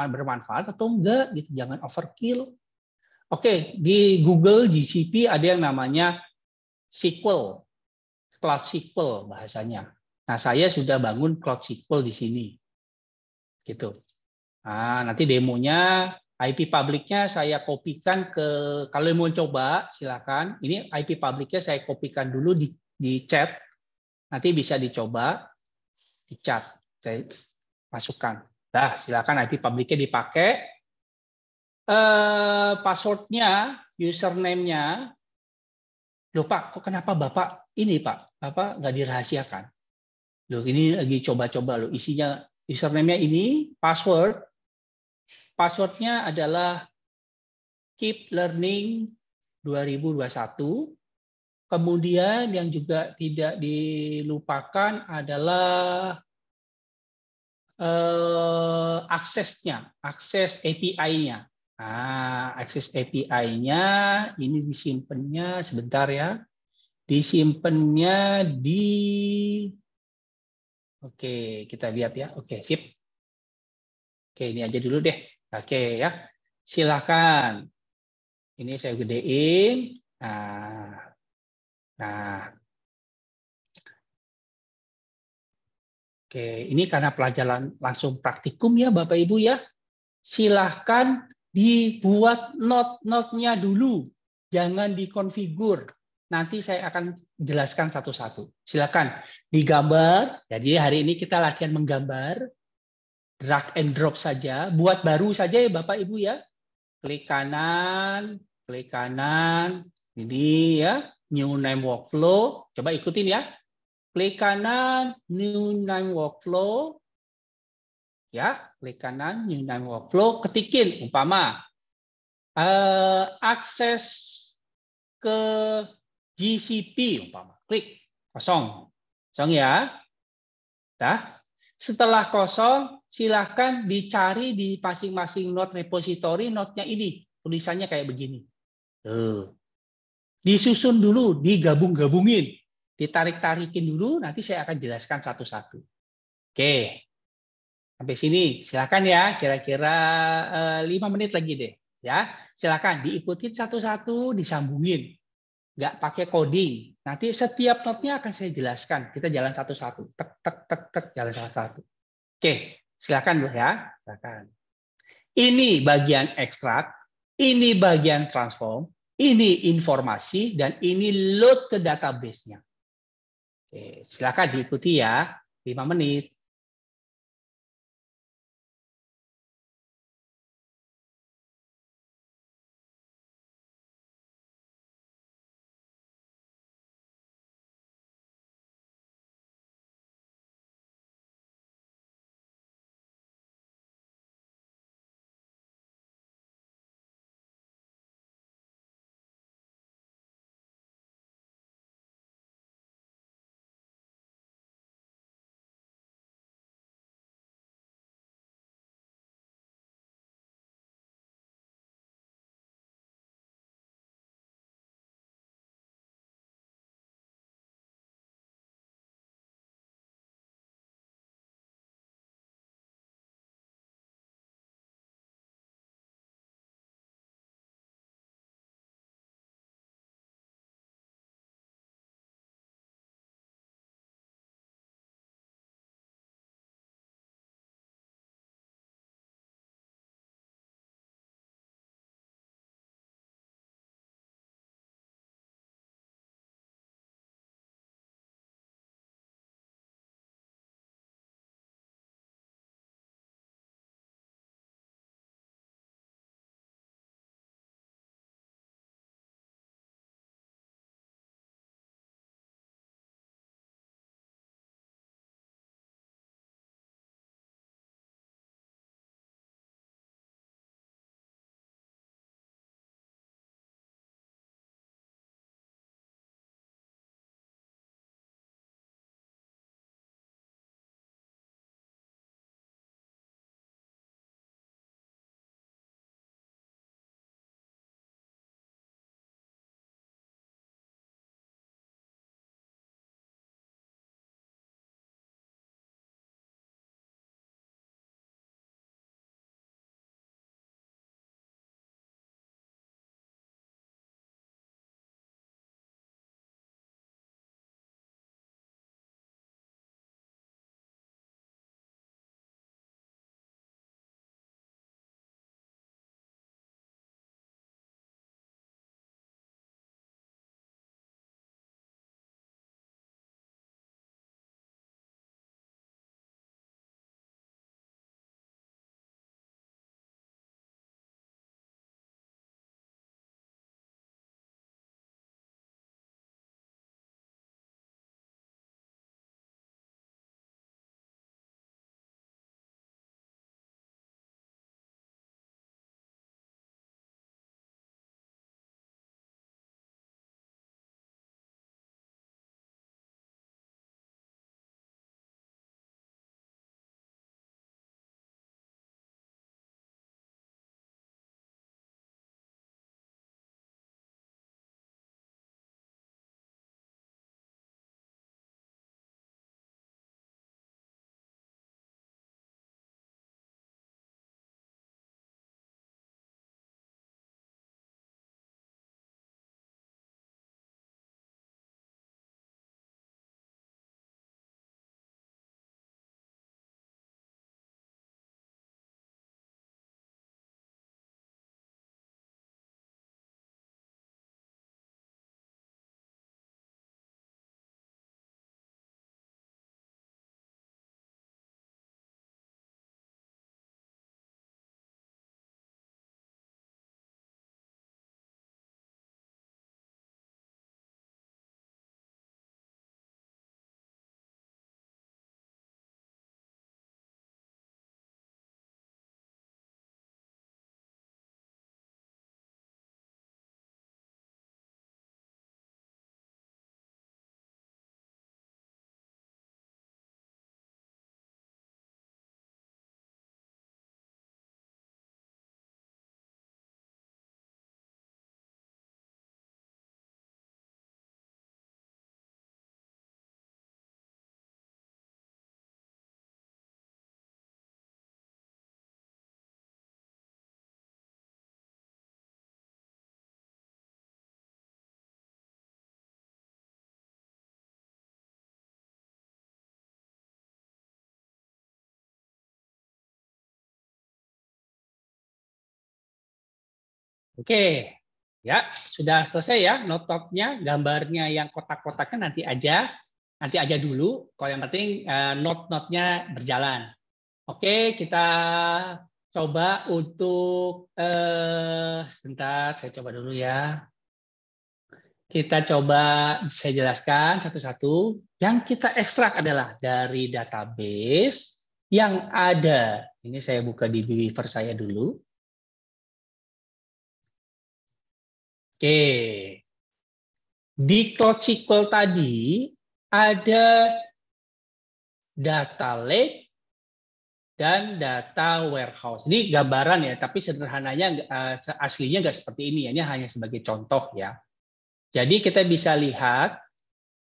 bermanfaat atau enggak gitu. Jangan overkill. Oke di Google GCP ada yang namanya SQL, Cloud SQL bahasanya. Nah saya sudah bangun Cloud SQL di sini, gitu. Nah, nanti demonya IP publiknya saya kopikan ke kalau mau coba silakan. Ini IP publiknya saya kopikan dulu di, di chat. Nanti bisa dicoba di chat. Saya masukkan. Dah, silakan IP publiknya dipakai. Eh, passwordnya, username-nya. Loh Pak, kok kenapa Bapak ini Pak? Bapak nggak dirahasiakan. Loh ini lagi coba-coba loh. Isinya username-nya ini, password, Passwordnya adalah Keep Learning 2021. Kemudian yang juga tidak dilupakan adalah eh, aksesnya, akses API-nya. Nah, akses API-nya ini disimpannya sebentar ya. Disimpannya di Oke, kita lihat ya. Oke, sip. Oke, ini aja dulu deh. Oke ya, silahkan. Ini saya gedein. Nah, nah. Oke, ini karena pelajaran langsung praktikum ya Bapak Ibu ya. Silahkan dibuat not-notnya dulu. Jangan dikonfigur. Nanti saya akan jelaskan satu-satu. Silakan digambar. Jadi hari ini kita latihan menggambar drag and drop saja. Buat baru saja ya Bapak Ibu ya. Klik kanan, klik kanan. Ini ya, new name workflow. Coba ikutin ya. Klik kanan, new name workflow. Ya, klik kanan, new name workflow. Ketikin, umpama. Uh, akses ke GCP, umpama. Klik, kosong. Kosong ya. Dah. Setelah kosong, silahkan dicari di masing-masing node repository node-nya ini. Tulisannya kayak begini. Tuh. Hmm. Disusun dulu, digabung-gabungin. Ditarik-tarikin dulu, nanti saya akan jelaskan satu-satu. Oke. Sampai sini. silakan ya, kira-kira eh, lima -kira menit lagi deh. ya Silahkan diikutin satu-satu, disambungin nggak pakai coding. Nanti setiap notnya akan saya jelaskan. Kita jalan satu-satu, tek tek tek tek jalan satu-satu. Oke, Silakan Bu ya, silakan. Ini bagian ekstrak, ini bagian transform, ini informasi dan ini load ke database-nya. Oke, silakan diikuti ya, 5 menit. Oke, ya sudah selesai ya notopnya gambarnya yang kotak-kotaknya nanti aja, nanti aja dulu. Kalau yang penting eh, not-notnya berjalan. Oke, kita coba untuk eh, sebentar, saya coba dulu ya. Kita coba saya jelaskan satu-satu. Yang kita ekstrak adalah dari database yang ada. Ini saya buka di viewer saya dulu Oke. Di Cloud tadi ada data lake dan data warehouse. Ini gambaran ya, tapi sederhananya eh, aslinya nggak seperti ini. ya. Ini hanya sebagai contoh ya. Jadi kita bisa lihat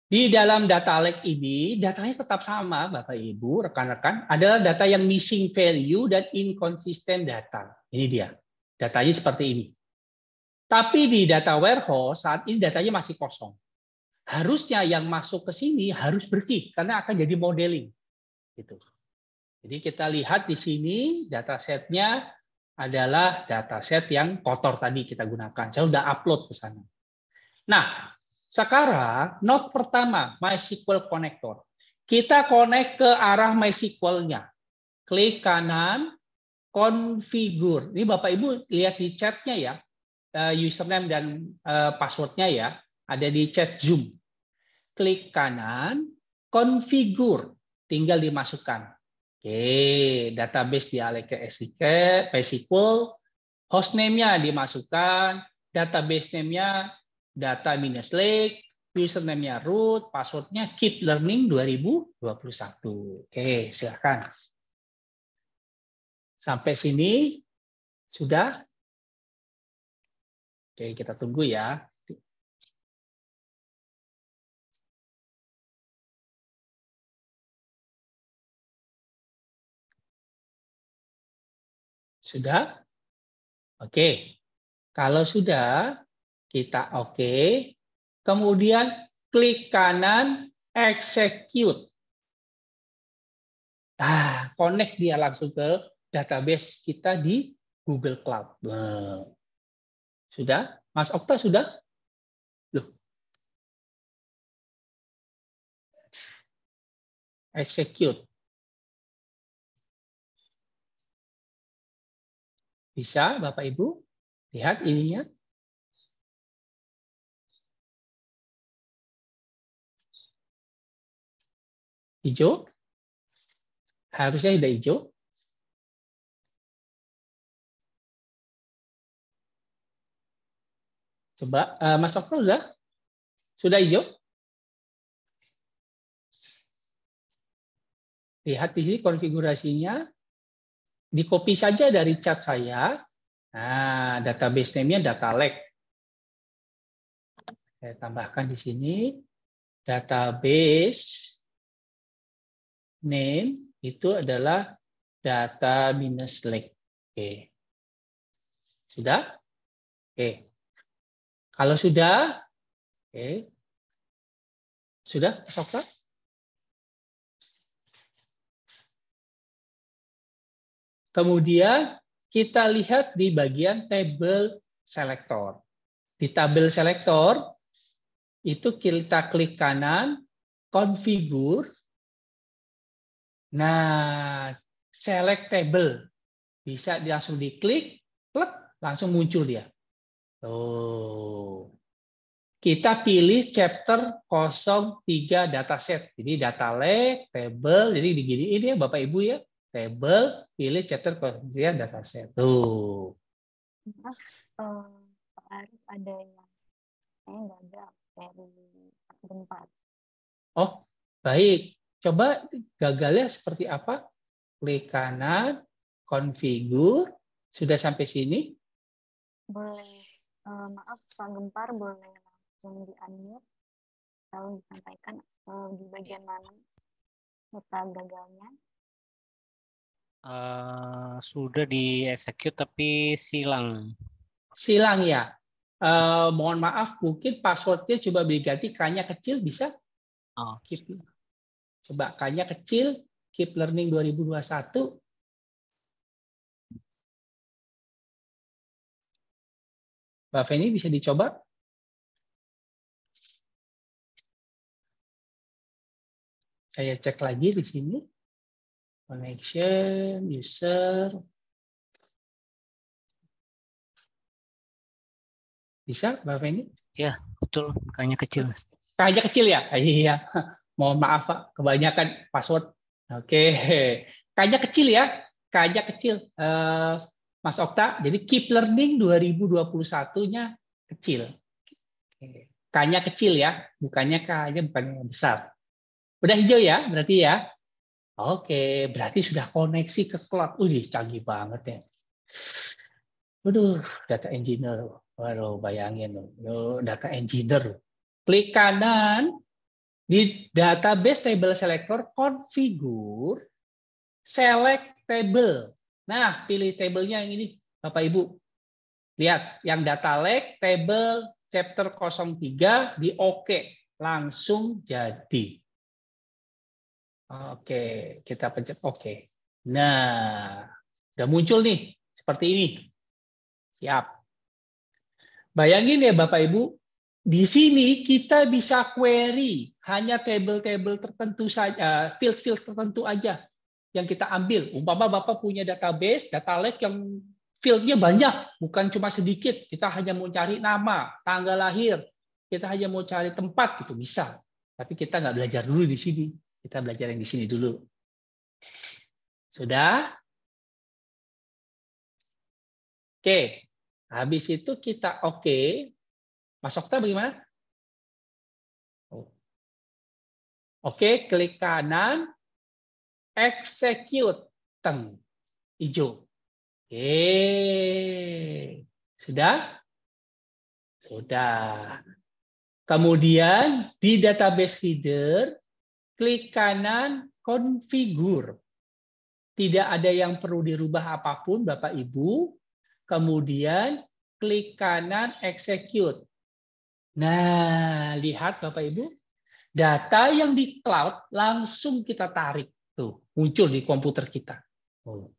di dalam data lake ini, datanya tetap sama, Bapak Ibu, rekan-rekan, adalah data yang missing value dan inconsistent data. Ini dia, datanya seperti ini. Tapi di data warehouse saat ini datanya masih kosong. Harusnya yang masuk ke sini harus bersih karena akan jadi modeling. Gitu. Jadi kita lihat di sini data setnya adalah data set yang kotor tadi kita gunakan. Saya sudah upload ke sana. Nah, sekarang node pertama MySQL connector. Kita connect ke arah MySQL-nya. Klik kanan, configure. Ini Bapak Ibu lihat di chatnya ya username dan passwordnya ya ada di chat Zoom. Klik kanan, konfigur, tinggal dimasukkan. Oke, database dialek ke PSQL, hostname-nya dimasukkan, database name-nya data minus lake, username-nya root, password-nya keep learning 2021. Oke, silakan. Sampai sini sudah Oke, kita tunggu ya. Sudah? Oke. Kalau sudah, kita oke. Kemudian klik kanan execute. Ah, connect dia langsung ke database kita di Google Cloud. Nah. Sudah? Mas Okta sudah? Loh. Execute. Bisa, Bapak Ibu? Lihat ininya. Hijau. Harusnya sudah hijau. Coba, uh, Mas Okno sudah? Sudah hijau? Lihat di sini konfigurasinya. Di copy saja dari chat saya. Nah, database name-nya data lake. Saya tambahkan di sini. Database name itu adalah data minus lake. Oke. Sudah? Oke. Kalau sudah, oke. Okay. Sudah, Sokta? Kemudian kita lihat di bagian table selector. Di tabel selector itu kita klik kanan, configure. Nah, select table. Bisa langsung diklik, klik, langsung muncul dia. Oh. Kita pilih chapter 03 dataset. Jadi data lake, table, jadi diginiin ya Bapak Ibu ya. Table, pilih chapter 03 dataset. Tuh. Nah, eh, Pak Arif ada yang saya nggak ada dari tempat. Oh, baik. Coba gagalnya seperti apa? Klik kanan, configure. Sudah sampai sini? Boleh uh, maaf Pak Gempar boleh langsung di unmute atau disampaikan uh, di bagian mana peta gagalnya uh, sudah dieksekut tapi silang silang ya uh, mohon maaf mungkin passwordnya coba diganti k kecil bisa oh. keep coba kanya kecil keep learning 2021 Mbak Feni bisa dicoba? Saya cek lagi di sini. Connection, user. Bisa, Mbak Feni? Ya, betul. Kayaknya kecil. Kayaknya kecil ya? Iya. Mohon maaf, Pak. Kebanyakan password. Oke. Kayaknya kecil ya? Kayaknya kecil. Uh, Mas Okta, jadi Keep Learning 2021-nya kecil. K-nya kecil ya, bukannya K-nya bukannya besar. Udah hijau ya, berarti ya. Oke, berarti sudah koneksi ke cloud. Udah canggih banget ya. Waduh, data engineer. Waduh, bayangin. Waduh, data engineer. Klik kanan, di database table selector, configure, select table. Nah, pilih tabelnya yang ini, Bapak Ibu. Lihat, yang data lake, table chapter 03 di OK. Langsung jadi. Oke, kita pencet OK. Nah, udah muncul nih, seperti ini. Siap. Bayangin ya Bapak Ibu, di sini kita bisa query hanya table-table tertentu saja, field-field tertentu aja yang kita ambil. Umpama Bapak punya database, data lake yang fieldnya banyak, bukan cuma sedikit. Kita hanya mau cari nama, tanggal lahir, kita hanya mau cari tempat, gitu bisa. Tapi kita nggak belajar dulu di sini. Kita belajar yang di sini dulu. Sudah? Oke. Habis itu kita oke. Okay. Mas Okta bagaimana? Oke, klik kanan, execute teng hijau. Oke. Sudah? Sudah. Kemudian di database leader, klik kanan configure. Tidak ada yang perlu dirubah apapun, Bapak Ibu. Kemudian klik kanan execute. Nah, lihat Bapak Ibu, data yang di cloud langsung kita tarik. Tuh, muncul di komputer kita. Oh.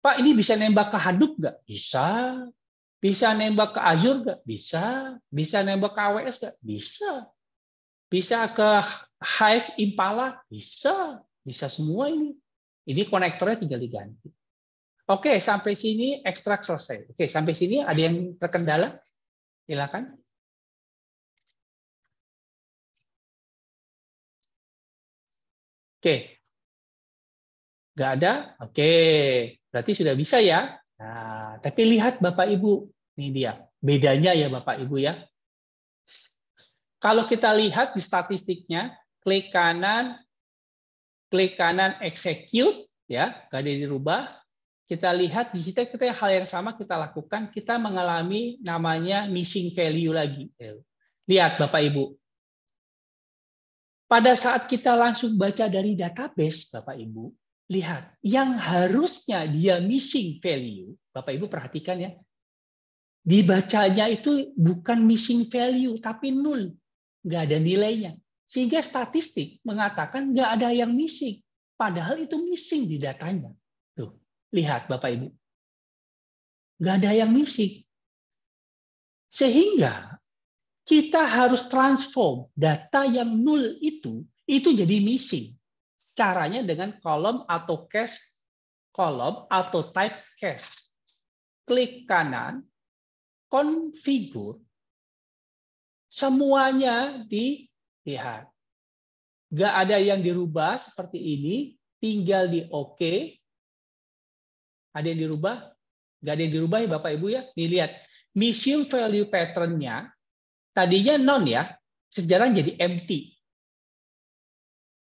Pak, ini bisa nembak ke Hadoop nggak? Bisa. Bisa nembak ke Azure nggak? Bisa. Bisa nembak ke AWS nggak? Bisa. Bisa ke Hive Impala? Bisa. Bisa semua ini. Ini konektornya tinggal diganti. Oke, sampai sini ekstrak selesai. Oke, sampai sini ada yang terkendala? Silakan. Oke. Nggak ada? Oke. Berarti sudah bisa ya. Nah, tapi lihat Bapak Ibu. Ini dia. Bedanya ya Bapak Ibu ya. Kalau kita lihat di statistiknya, klik kanan, klik kanan execute, ya, nggak ada dirubah. Kita lihat di kita kita hal yang sama kita lakukan, kita mengalami namanya missing value lagi. Lihat Bapak Ibu, pada saat kita langsung baca dari database, Bapak Ibu, lihat yang harusnya dia missing value, Bapak Ibu perhatikan ya. Dibacanya itu bukan missing value tapi nul, nggak ada nilainya. Sehingga statistik mengatakan nggak ada yang missing, padahal itu missing di datanya. Tuh, lihat Bapak Ibu, nggak ada yang missing. Sehingga kita harus transform data yang nul itu itu jadi missing. Caranya dengan kolom atau cache kolom atau type cache. Klik kanan, configure semuanya dilihat. Gak ada yang dirubah seperti ini, tinggal di OK. Ada yang dirubah? Gak ada yang dirubah ya Bapak Ibu ya? Nih lihat, missing value pattern-nya Tadinya non ya, sejarah jadi empty.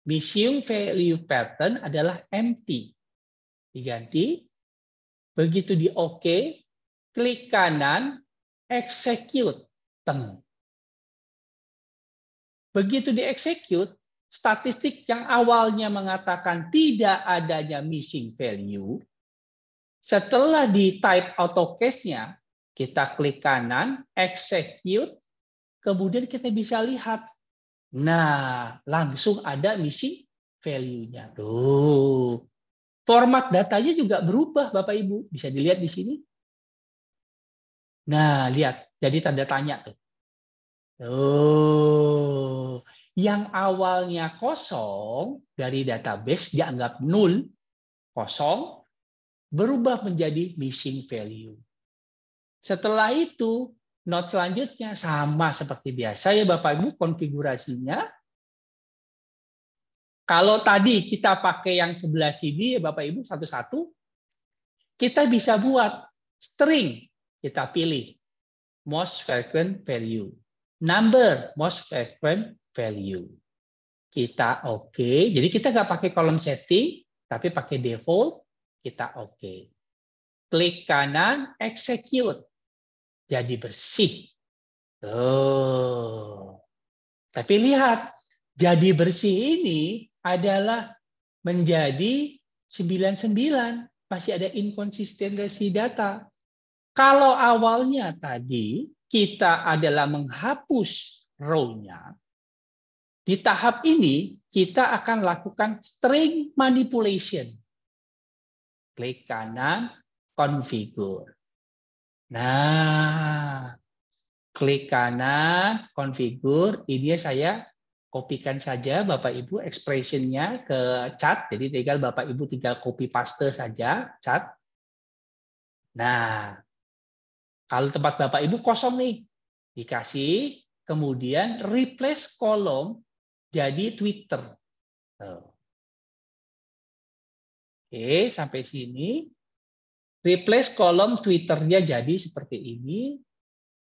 missing value pattern adalah empty. Diganti. Begitu di OK, klik kanan, execute. Teng. Begitu di execute, statistik yang awalnya mengatakan tidak adanya missing value, setelah di type auto case-nya, kita klik kanan, execute, kemudian kita bisa lihat, nah langsung ada missing value-nya. Tuh. Format datanya juga berubah Bapak Ibu. Bisa dilihat di sini. Nah, lihat. Jadi tanda tanya tuh. Tuh. Yang awalnya kosong dari database dianggap nul, kosong, berubah menjadi missing value. Setelah itu Note selanjutnya sama seperti biasa ya Bapak Ibu konfigurasinya. Kalau tadi kita pakai yang sebelah sini ya Bapak Ibu satu-satu, kita bisa buat string kita pilih most frequent value, number most frequent value. Kita oke, okay. jadi kita nggak pakai kolom setting, tapi pakai default, kita oke. Okay. Klik kanan, execute jadi bersih. Oh. Tapi lihat, jadi bersih ini adalah menjadi 99. Masih ada inkonsistensi data. Kalau awalnya tadi kita adalah menghapus row-nya, di tahap ini kita akan lakukan string manipulation. Klik kanan, configure. Nah, klik kanan, konfigur, ini saya kopikan saja Bapak Ibu expressionnya ke chat, jadi tinggal Bapak Ibu tinggal copy paste saja chat. Nah, kalau tempat Bapak Ibu kosong nih, dikasih, kemudian replace kolom jadi Twitter. Oke, sampai sini replace kolom Twitternya jadi seperti ini,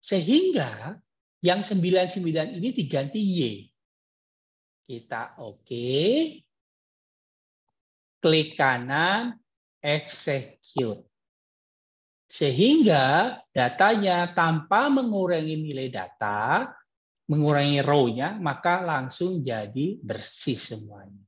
sehingga yang 99 ini diganti Y. Kita oke. Okay. Klik kanan, execute. Sehingga datanya tanpa mengurangi nilai data, mengurangi row-nya, maka langsung jadi bersih semuanya.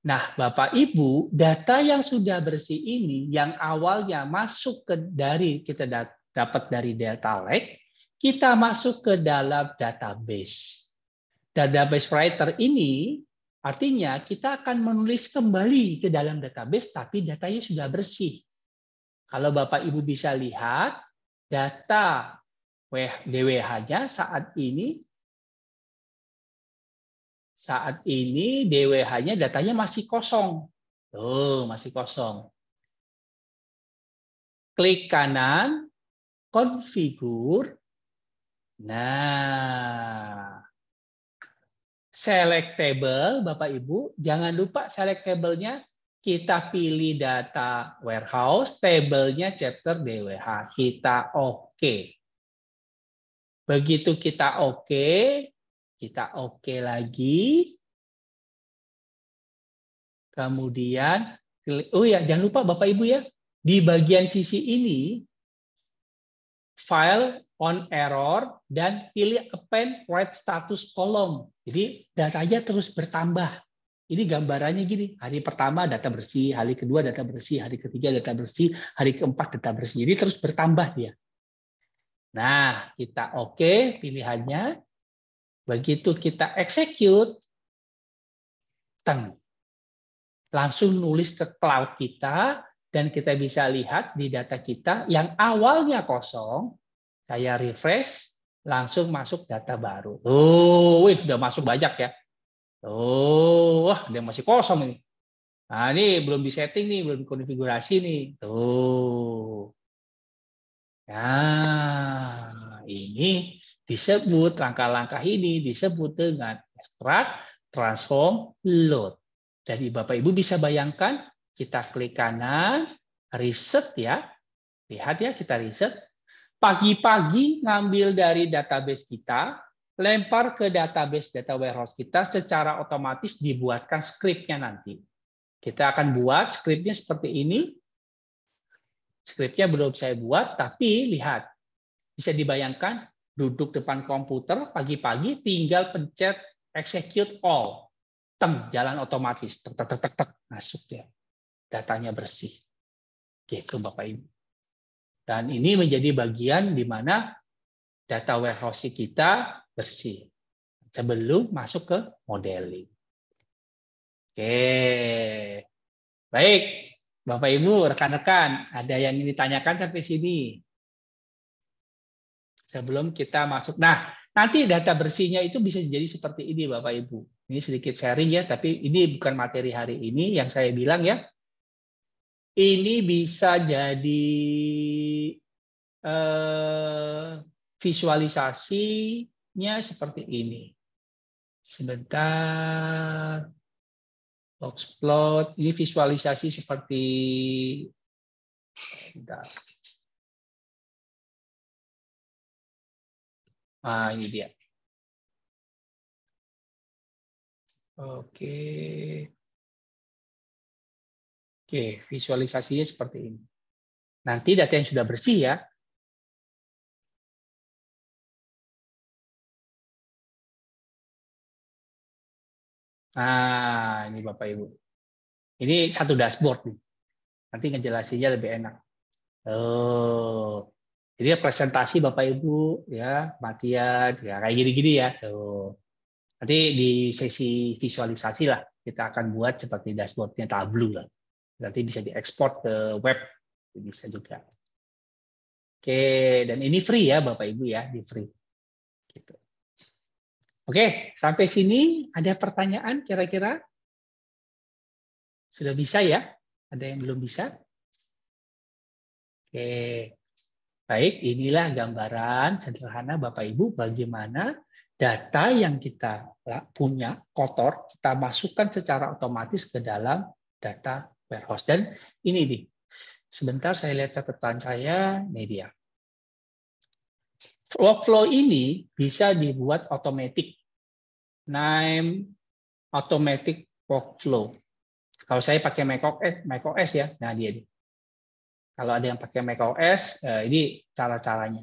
Nah, Bapak Ibu, data yang sudah bersih ini yang awalnya masuk ke dari kita dapat dari Delta Lake, kita masuk ke dalam database. Database writer ini artinya kita akan menulis kembali ke dalam database tapi datanya sudah bersih. Kalau Bapak Ibu bisa lihat, data DWH-nya saat ini saat ini DWH-nya datanya masih kosong. Tuh, masih kosong. Klik kanan, konfigur. Nah, selectable, Bapak Ibu, jangan lupa table nya kita pilih data warehouse, table-nya chapter DWH. Kita oke. Okay. Begitu kita oke, okay, kita oke okay lagi. Kemudian, oh ya, jangan lupa Bapak Ibu ya, di bagian sisi ini, file on error, dan pilih append write status kolom. Jadi datanya terus bertambah. Ini gambarannya gini, hari pertama data bersih, hari kedua data bersih, hari ketiga data bersih, hari keempat data bersih. Jadi terus bertambah dia. Nah, kita oke okay pilihannya. Begitu kita execute, teng. Langsung nulis ke cloud kita, dan kita bisa lihat di data kita yang awalnya kosong, saya refresh, langsung masuk data baru. Oh, wih, udah masuk banyak ya. Oh, wah, dia masih kosong ini. Nah, ini belum di setting nih, belum konfigurasi nih. Tuh. Nah, ini Disebut langkah-langkah ini disebut dengan extract, transform, load. Jadi Bapak Ibu bisa bayangkan kita klik kanan, reset ya. Lihat ya kita reset. Pagi-pagi ngambil dari database kita, lempar ke database data warehouse kita secara otomatis dibuatkan scriptnya nanti. Kita akan buat scriptnya seperti ini. Skripnya belum saya buat, tapi lihat. Bisa dibayangkan duduk depan komputer pagi-pagi tinggal pencet execute all. Teng, jalan otomatis. Tek, tek, tek, tek, Masuk ya. Datanya bersih. Gitu Bapak Ibu. Dan ini menjadi bagian di mana data warehouse kita bersih. Sebelum masuk ke modeling. Oke. Baik. Bapak Ibu, rekan-rekan, ada yang ingin ditanyakan sampai sini? sebelum kita masuk. Nah, nanti data bersihnya itu bisa jadi seperti ini Bapak Ibu. Ini sedikit sharing ya, tapi ini bukan materi hari ini yang saya bilang ya. Ini bisa jadi eh, visualisasinya seperti ini. Sebentar. Box plot. Ini visualisasi seperti... Sebentar. Nah, ini dia. Oke. Oke, visualisasinya seperti ini. Nanti data yang sudah bersih ya. Nah, ini Bapak Ibu. Ini satu dashboard nih. Nanti ngejelasinnya lebih enak. Oh. Jadi ya presentasi Bapak Ibu ya, makian ya kayak gini-gini ya. Tuh. Nanti di sesi visualisasi lah kita akan buat seperti dashboardnya Tableau lah. Nanti bisa diekspor ke web bisa juga. Oke, dan ini free ya Bapak Ibu ya, di free. Gitu. Oke, sampai sini ada pertanyaan kira-kira? Sudah bisa ya? Ada yang belum bisa? Oke. Baik, inilah gambaran sederhana Bapak Ibu bagaimana data yang kita punya kotor kita masukkan secara otomatis ke dalam data warehouse. Dan ini nih, sebentar saya lihat catatan saya, media. Workflow ini bisa dibuat otomatis. Name automatic workflow. Kalau saya pakai macOS, eh, macOS ya, nah dia nih. Kalau ada yang pakai macOS, eh, ini cara-caranya.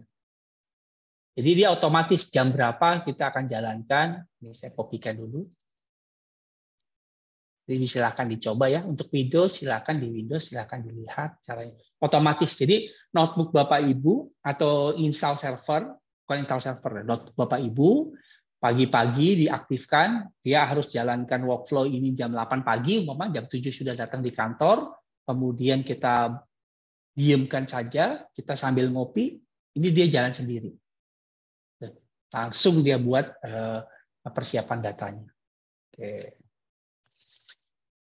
Jadi dia otomatis jam berapa kita akan jalankan. Ini saya kopikan dulu. Jadi silakan dicoba ya. Untuk Windows silakan di Windows silakan dilihat caranya. Otomatis. Jadi notebook Bapak Ibu atau install server, bukan install server, ya, notebook Bapak Ibu pagi-pagi diaktifkan, dia harus jalankan workflow ini jam 8 pagi, umpama jam 7 sudah datang di kantor, kemudian kita diamkan saja, kita sambil ngopi, ini dia jalan sendiri. Langsung dia buat eh, persiapan datanya. Oke.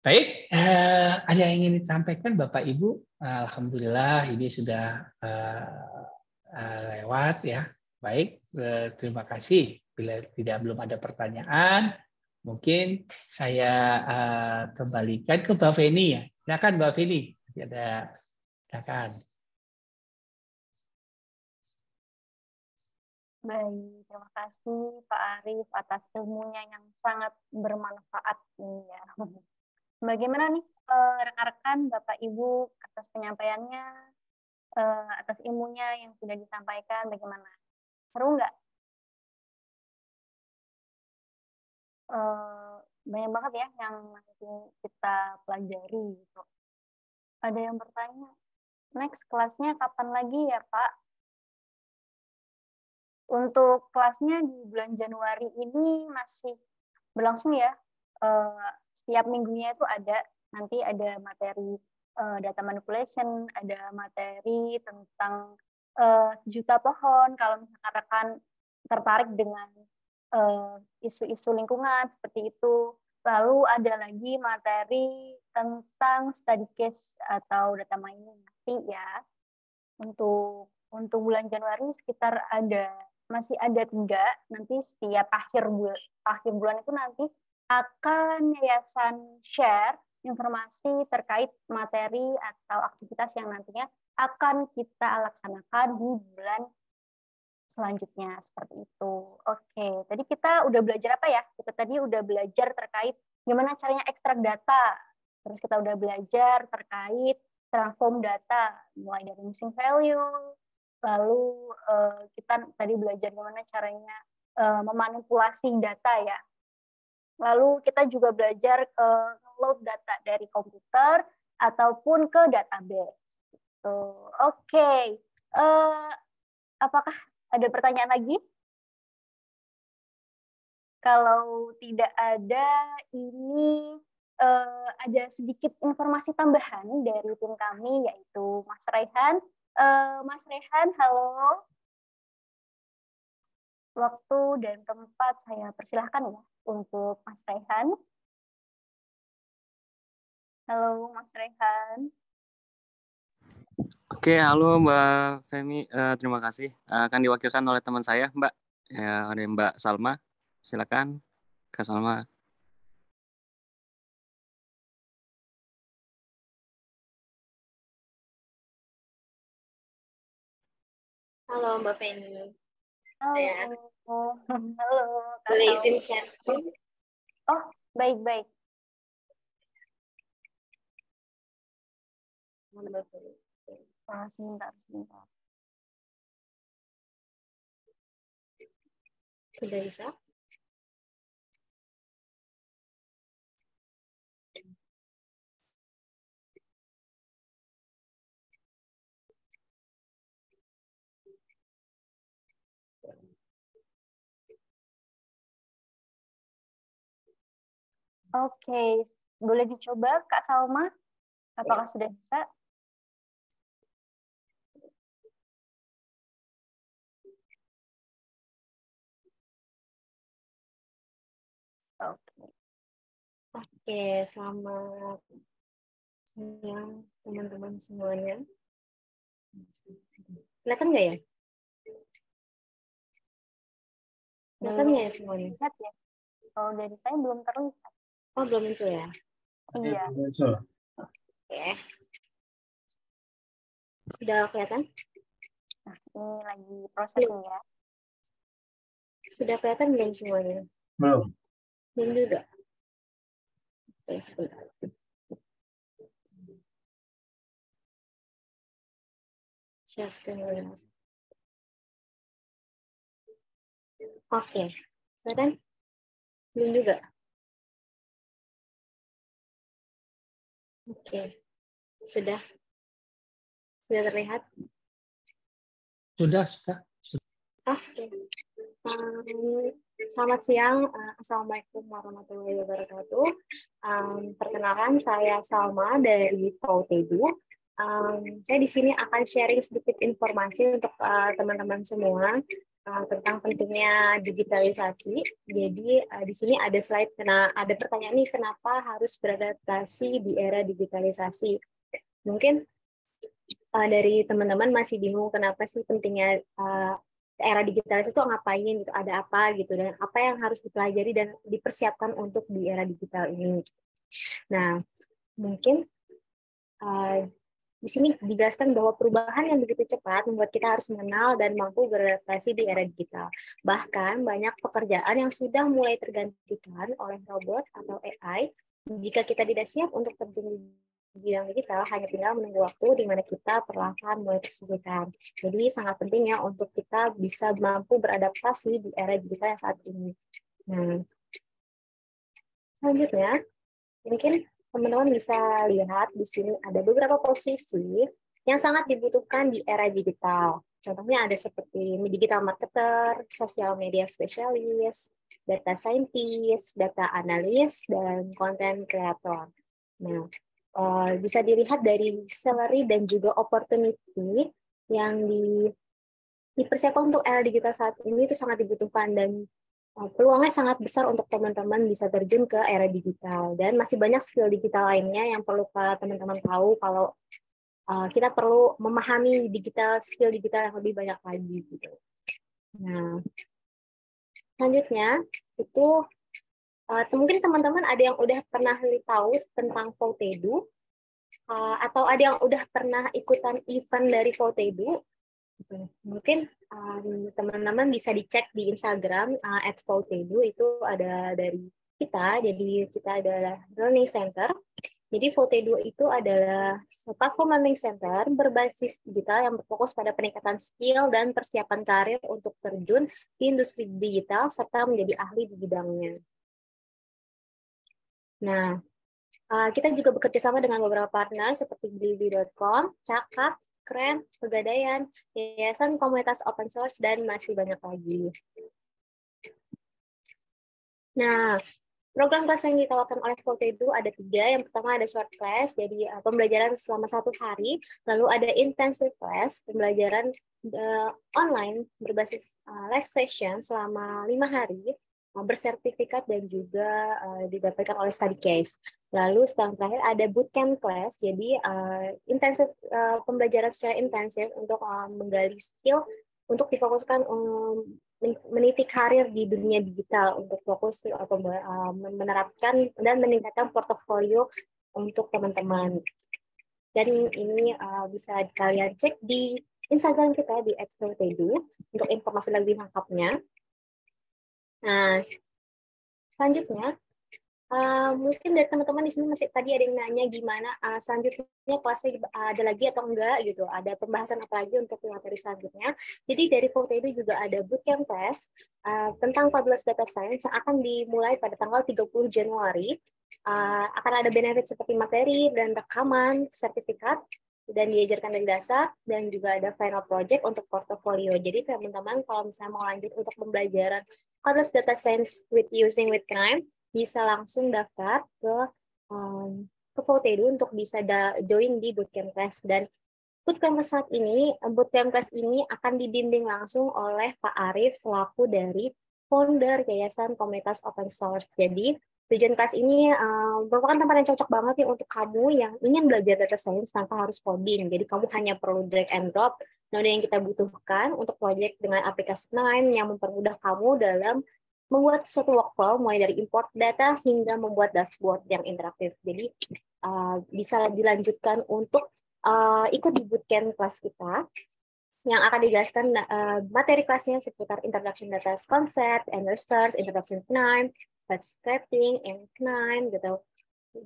Baik, eh, ada yang ingin disampaikan Bapak Ibu? Alhamdulillah ini sudah eh, lewat ya. Baik, terima kasih. Bila tidak belum ada pertanyaan, mungkin saya kembalikan ke Mbak Feni ya. Silakan Mbak Feni. Ada Silakan. Baik, terima kasih Pak Arif atas ilmunya yang sangat bermanfaat. Ya. Bagaimana nih eh, rekan-rekan, Bapak Ibu atas penyampaiannya, eh, atas ilmunya yang sudah disampaikan, bagaimana? Seru nggak? Eh, banyak banget ya yang nanti kita pelajari. Gitu. Ada yang bertanya? next kelasnya kapan lagi ya Pak? Untuk kelasnya di bulan Januari ini masih berlangsung ya. Eh, setiap minggunya itu ada nanti ada materi eh, data manipulation, ada materi tentang sejuta eh, pohon. Kalau misalkan rekan tertarik dengan isu -isu lingkungan seperti itu, Lalu ada lagi materi tentang study case atau data mining nanti ya. Untuk untuk bulan Januari sekitar ada masih ada tiga nanti setiap akhir bulan akhir bulan itu nanti akan yayasan share informasi terkait materi atau aktivitas yang nantinya akan kita laksanakan di bulan selanjutnya seperti itu. Oke, tadi kita udah belajar apa ya? Kita tadi udah belajar terkait gimana caranya ekstrak data. Terus kita udah belajar terkait transform data, mulai dari missing value, lalu uh, kita tadi belajar gimana caranya uh, memanipulasi data ya. Lalu kita juga belajar uh, eh, load data dari komputer ataupun ke database. Gitu. Oke, okay. uh, apakah ada pertanyaan lagi? Kalau tidak ada, ini uh, ada sedikit informasi tambahan dari tim kami, yaitu Mas Rehan. Uh, eh, Mas Rehan, halo. Waktu dan tempat saya persilahkan ya untuk Mas Rehan. Halo Mas Rehan. Oke, halo Mbak Femi. Uh, terima kasih. Uh, akan diwakilkan oleh teman saya, Mbak. Ya, ada Mbak Salma. Silakan, Kak Salma. Halo Mbak Feni. Halo. Ya. Halo. Boleh izin share screen? Oh, baik-baik. Mbak Feni. Uh, sebentar, sebentar. Sudah bisa? Oke, okay. boleh dicoba Kak Salma? Apakah ya. sudah bisa? Oke, selamat siang teman-teman semuanya. Kelihatan nggak ya? Kelihatan nggak ya semuanya? Lihat ya. Kalau dari saya belum terlihat. Oh, belum muncul ya? Iya. Oke. Sudah kelihatan? Nah, ini lagi prosesnya ya. Sudah kelihatan belum semuanya? Belum. Belum juga? Share screen dulu, Mas. Oke. Okay. Ya Belum juga. Oke. Okay. Sudah. Sudah terlihat? Sudah, sudah. Oke. Okay. Um, Selamat siang, eh, Assalamualaikum warahmatullahi wabarakatuh. Um, perkenalkan, saya Salma dari PAUTEDU. Um, saya di sini akan sharing sedikit informasi untuk eh, teman-teman uh, semua uh, tentang pentingnya digitalisasi. Jadi uh, di sini ada slide, kena, ada pertanyaan nih, kenapa harus beradaptasi di era digitalisasi? Mungkin uh, dari teman-teman masih bingung kenapa sih pentingnya uh, era digitalisasi itu ngapain gitu, ada apa gitu, dan apa yang harus dipelajari dan dipersiapkan untuk di era digital ini. Nah, mungkin uh, di sini dijelaskan bahwa perubahan yang begitu cepat membuat kita harus mengenal dan mampu beradaptasi di era digital. Bahkan banyak pekerjaan yang sudah mulai tergantikan oleh robot atau AI jika kita tidak siap untuk terjun bidang digital hanya tinggal menunggu waktu di mana kita perlahan mulai tersisihkan. Jadi sangat penting ya untuk kita bisa mampu beradaptasi di era digital yang saat ini. Nah, selanjutnya mungkin teman-teman bisa lihat di sini ada beberapa posisi yang sangat dibutuhkan di era digital. Contohnya ada seperti digital marketer, social media specialist, data scientist, data analis, dan content creator. Nah, uh, bisa dilihat dari salary dan juga opportunity yang di dipersiapkan untuk era digital saat ini itu sangat dibutuhkan dan uh, peluangnya sangat besar untuk teman-teman bisa terjun ke era digital dan masih banyak skill digital lainnya yang perlu teman-teman tahu kalau uh, kita perlu memahami digital skill digital yang lebih banyak lagi gitu. Nah, selanjutnya itu Uh, mungkin teman-teman ada yang udah pernah tahu tentang Voltedu, uh, eh, atau ada yang udah pernah ikutan event dari Voltedu. Mungkin teman eh, teman-teman bisa dicek di Instagram uh, Voltedu itu ada dari kita, jadi kita adalah learning center. Jadi Votedo itu adalah platform learning center berbasis digital yang berfokus pada peningkatan skill dan persiapan karir untuk terjun di industri digital serta menjadi ahli di bidangnya. Nah, uh, kita juga bekerja sama dengan beberapa partner seperti Gilby.com, Cakap, Krem, Pegadaian, Yayasan Komunitas Open Source, dan masih banyak lagi. Nah, Program kelas yang ditawarkan oleh itu ada tiga. Yang pertama ada short class, jadi uh, pembelajaran selama satu hari. Lalu ada intensive class, pembelajaran uh, online berbasis uh, live session selama lima hari. Eh, bersertifikat dan juga uh, eh, didapatkan oleh study case. Lalu setelah terakhir ada bootcamp class, jadi uh, eh, intensif uh, pembelajaran secara intensif untuk uh, menggali skill untuk difokuskan um, meniti karir di dunia digital untuk fokus atau uh, menerapkan dan meningkatkan portofolio untuk teman-teman. Dan ini uh, bisa kalian cek di Instagram kita di @tedu untuk informasi lebih lengkapnya. Nah, selanjutnya Uh, mungkin dari teman-teman di sini masih tadi ada yang nanya gimana uh, selanjutnya kelasnya eh, ada lagi atau enggak gitu ada pembahasan apa lagi untuk materi selanjutnya jadi dari foto itu juga ada bootcamp test uh, tentang 14 data science yang akan dimulai pada tanggal 30 Januari uh, akan ada benefit seperti materi dan rekaman sertifikat dan diajarkan dari dasar dan juga ada final project untuk portofolio. Jadi teman-teman kalau misalnya mau lanjut untuk pembelajaran Atlas Data Science with Using with Crime, bisa langsung daftar ke um, ke Potedu untuk bisa da, join di bootcamp class dan bootcamp saat ini bootcamp class ini akan dibimbing langsung oleh Pak Arief selaku dari founder Yayasan Komunitas Open Source. Jadi Tujuan kelas ini uh, merupakan tempat yang cocok banget nih untuk kamu yang ingin belajar data science tanpa harus coding. Jadi kamu hanya perlu drag and drop node yang kita butuhkan untuk proyek dengan aplikasi lain yang mempermudah kamu dalam membuat suatu workflow mulai dari import data hingga membuat dashboard yang interaktif. Jadi uh, bisa dilanjutkan untuk uh, ikut di bootcamp kelas kita yang akan dijelaskan uh, materi kelasnya seputar introduction data concept and research, introduction time, web scraping and time, gitu.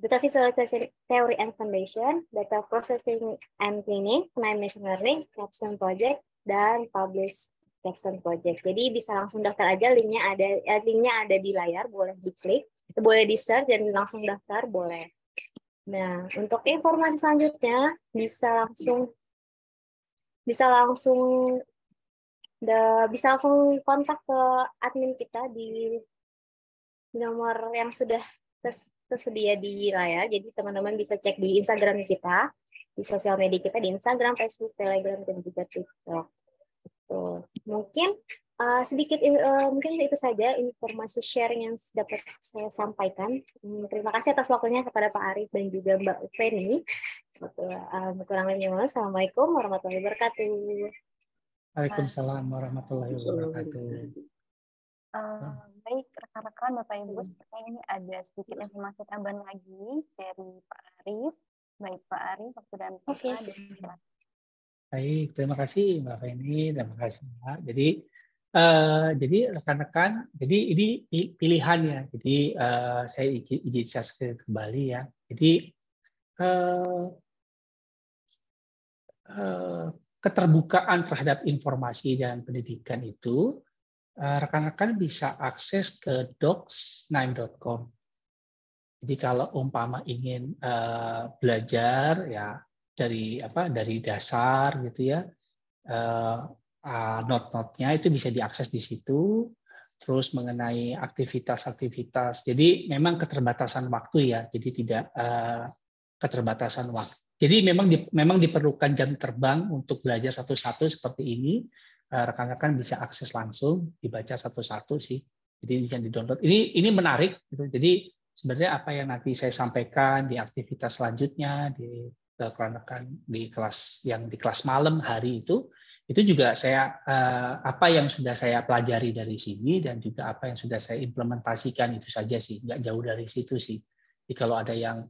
Data visualization theory and foundation, data processing and cleaning, time machine learning, capstone project dan publish capstone project. Jadi bisa langsung daftar aja linknya ada eh, linknya ada di layar, boleh diklik, boleh di search dan langsung daftar boleh. Nah, untuk informasi selanjutnya bisa langsung bisa langsung da, bisa langsung kontak ke admin kita di nomor yang sudah tersedia di Raya. Jadi teman-teman bisa cek di Instagram kita, di sosial media kita di Instagram, Facebook, Telegram, dan juga TikTok. Tuh. Gitu. Mungkin uh, sedikit uh, mungkin itu saja informasi sharing yang dapat saya sampaikan. Hmm, terima kasih atas waktunya kepada Pak Arif dan juga Mbak Feni. Kurang lebih Assalamualaikum warahmatullahi wabarakatuh. Waalaikumsalam warahmatullahi wabarakatuh. Uh, baik rekan-rekan Bapak Ibu, hmm. sepertinya ini ada sedikit informasi tambahan lagi dari Pak Arif. Baik Pak Arif, waktu dan okay. Baik, terima kasih Mbak Feni, terima kasih Mbak. Jadi Uh, jadi rekan-rekan, jadi ini ya. Jadi uh, saya izin ke kembali ya. Jadi uh, Eh, keterbukaan terhadap informasi dan pendidikan itu, eh, rekan-rekan bisa akses ke docs9.com. Jadi kalau umpama ingin eh, belajar ya dari apa dari dasar gitu ya ah, not-notnya itu bisa diakses di situ. Terus mengenai aktivitas-aktivitas. Jadi memang keterbatasan waktu ya. Jadi tidak keterbatasan waktu jadi memang di, memang diperlukan jam terbang untuk belajar satu-satu seperti ini. Eh, rekan-rekan bisa akses langsung, dibaca satu-satu sih. Jadi bisa di-download. Ini ini menarik. Gitu. Jadi sebenarnya apa yang nanti saya sampaikan di aktivitas selanjutnya di eh, rekan-rekan di kelas yang di kelas malam hari itu, itu juga saya eh, apa yang sudah saya pelajari dari sini dan juga apa yang sudah saya implementasikan itu saja sih, nggak jauh dari situ sih. Jadi kalau ada yang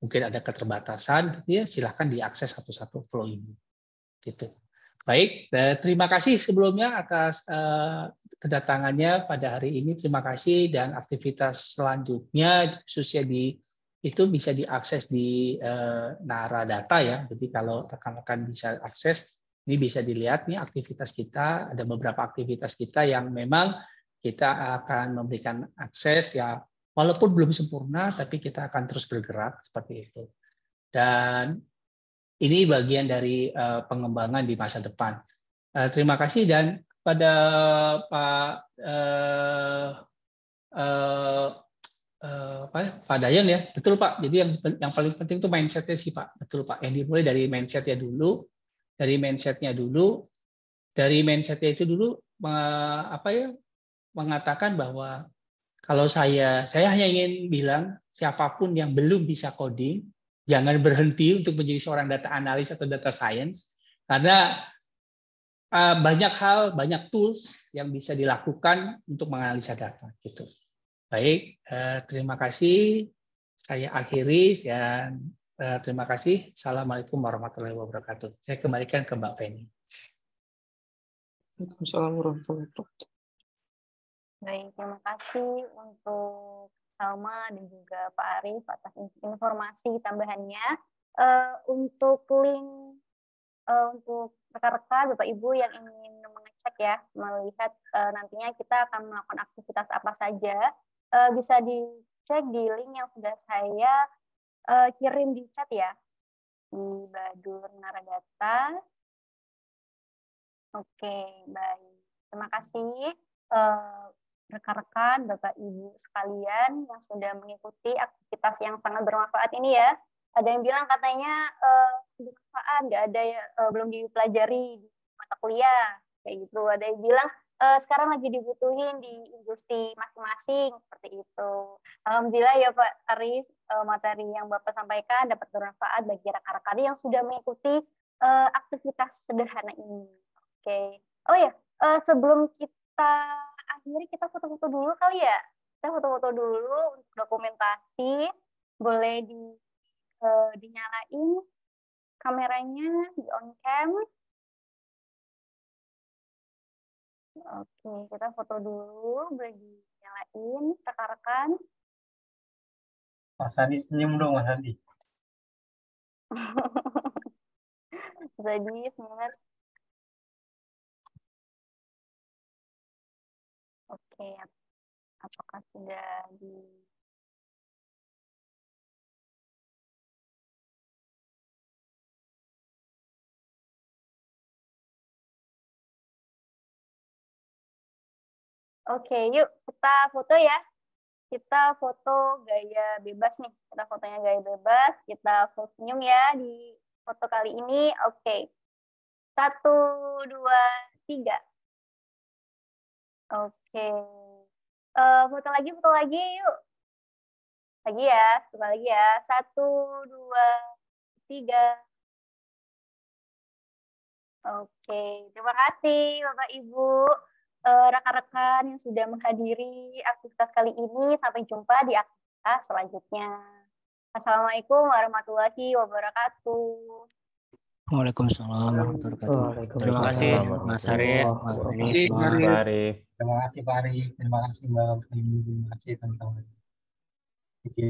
mungkin ada keterbatasan, gitu ya, silahkan diakses satu-satu flow ini. Gitu. Baik, eh, terima kasih sebelumnya atas eh, kedatangannya pada hari ini. Terima kasih dan aktivitas selanjutnya khususnya di itu bisa diakses di uh, eh, Nara Data ya. Jadi kalau rekan-rekan bisa akses, ini bisa dilihat nih aktivitas kita. Ada beberapa aktivitas kita yang memang kita akan memberikan akses ya Walaupun belum sempurna, tapi kita akan terus bergerak seperti itu. Dan ini bagian dari eh, pengembangan di masa depan. Eh, terima kasih dan pada Pak uh, uh, uh, Pak Dayan ya, betul Pak. Jadi yang yang paling penting itu mindsetnya sih Pak, betul Pak. Yang dimulai dari mindsetnya dulu, dari mindsetnya dulu, dari mindsetnya itu dulu apa ya mengatakan bahwa kalau saya, saya hanya ingin bilang siapapun yang belum bisa coding, jangan berhenti untuk menjadi seorang data analis atau data science, karena uh, banyak hal, banyak tools yang bisa dilakukan untuk menganalisa data. Gitu. Baik, uh, terima kasih. Saya akhiri dan uh, terima kasih. Assalamualaikum warahmatullahi wabarakatuh. Saya kembalikan ke Mbak Feni. Assalamualaikum warahmatullahi wabarakatuh. Baik, terima kasih untuk Salma dan juga Pak Arief atas informasi tambahannya. Uh, untuk link uh, untuk rekan-rekan Bapak Ibu yang ingin mengecek ya, melihat uh, nantinya kita akan melakukan aktivitas apa saja, uh, bisa dicek di link yang sudah saya uh, kirim di chat ya di Badur Naradata. Oke, baik. Terima kasih. Uh, rekan-rekan, Bapak Ibu sekalian yang sudah mengikuti aktivitas yang sangat bermanfaat ini ya. Ada yang bilang katanya bermanfaat, eh, nggak ada ya, eh, belum dipelajari di mata kuliah, kayak gitu. Ada yang bilang eh, sekarang lagi dibutuhin di industri masing-masing, seperti itu. Alhamdulillah ya Pak Arif, materi yang Bapak sampaikan dapat bermanfaat bagi rekan-rekan yang sudah mengikuti aktivitas sederhana ini. Oke. Okay. Oh ya, sebelum kita sendiri kita foto-foto dulu kali ya kita foto-foto dulu untuk dokumentasi boleh di uh, dinyalain kameranya di on cam oke kita foto dulu boleh dinyalain rekan-rekan Mas Andi senyum dong Mas Andi jadi semangat Kayak apakah sudah di Oke, yuk kita foto ya. Kita foto gaya bebas nih. Kita fotonya gaya bebas. Kita foto senyum ya di foto kali ini. Oke. Satu, dua, tiga. Oke. Okay. Uh, eh, foto lagi, foto lagi, yuk. Lagi ya, coba lagi ya. Satu, dua, tiga. Oke, okay. terima kasih Bapak Ibu, uh, eh, rekan -rekan yang sudah menghadiri aktivitas kali ini. Sampai jumpa di aktivitas selanjutnya. Assalamualaikum warahmatullahi wabarakatuh. Waalaikumsalam warahmatullahi wabarakatuh. Terima kasih Mas Arief, Mas Arief. Terima kasih Pak Arief, terima kasih Mbak terima kasih teman-teman.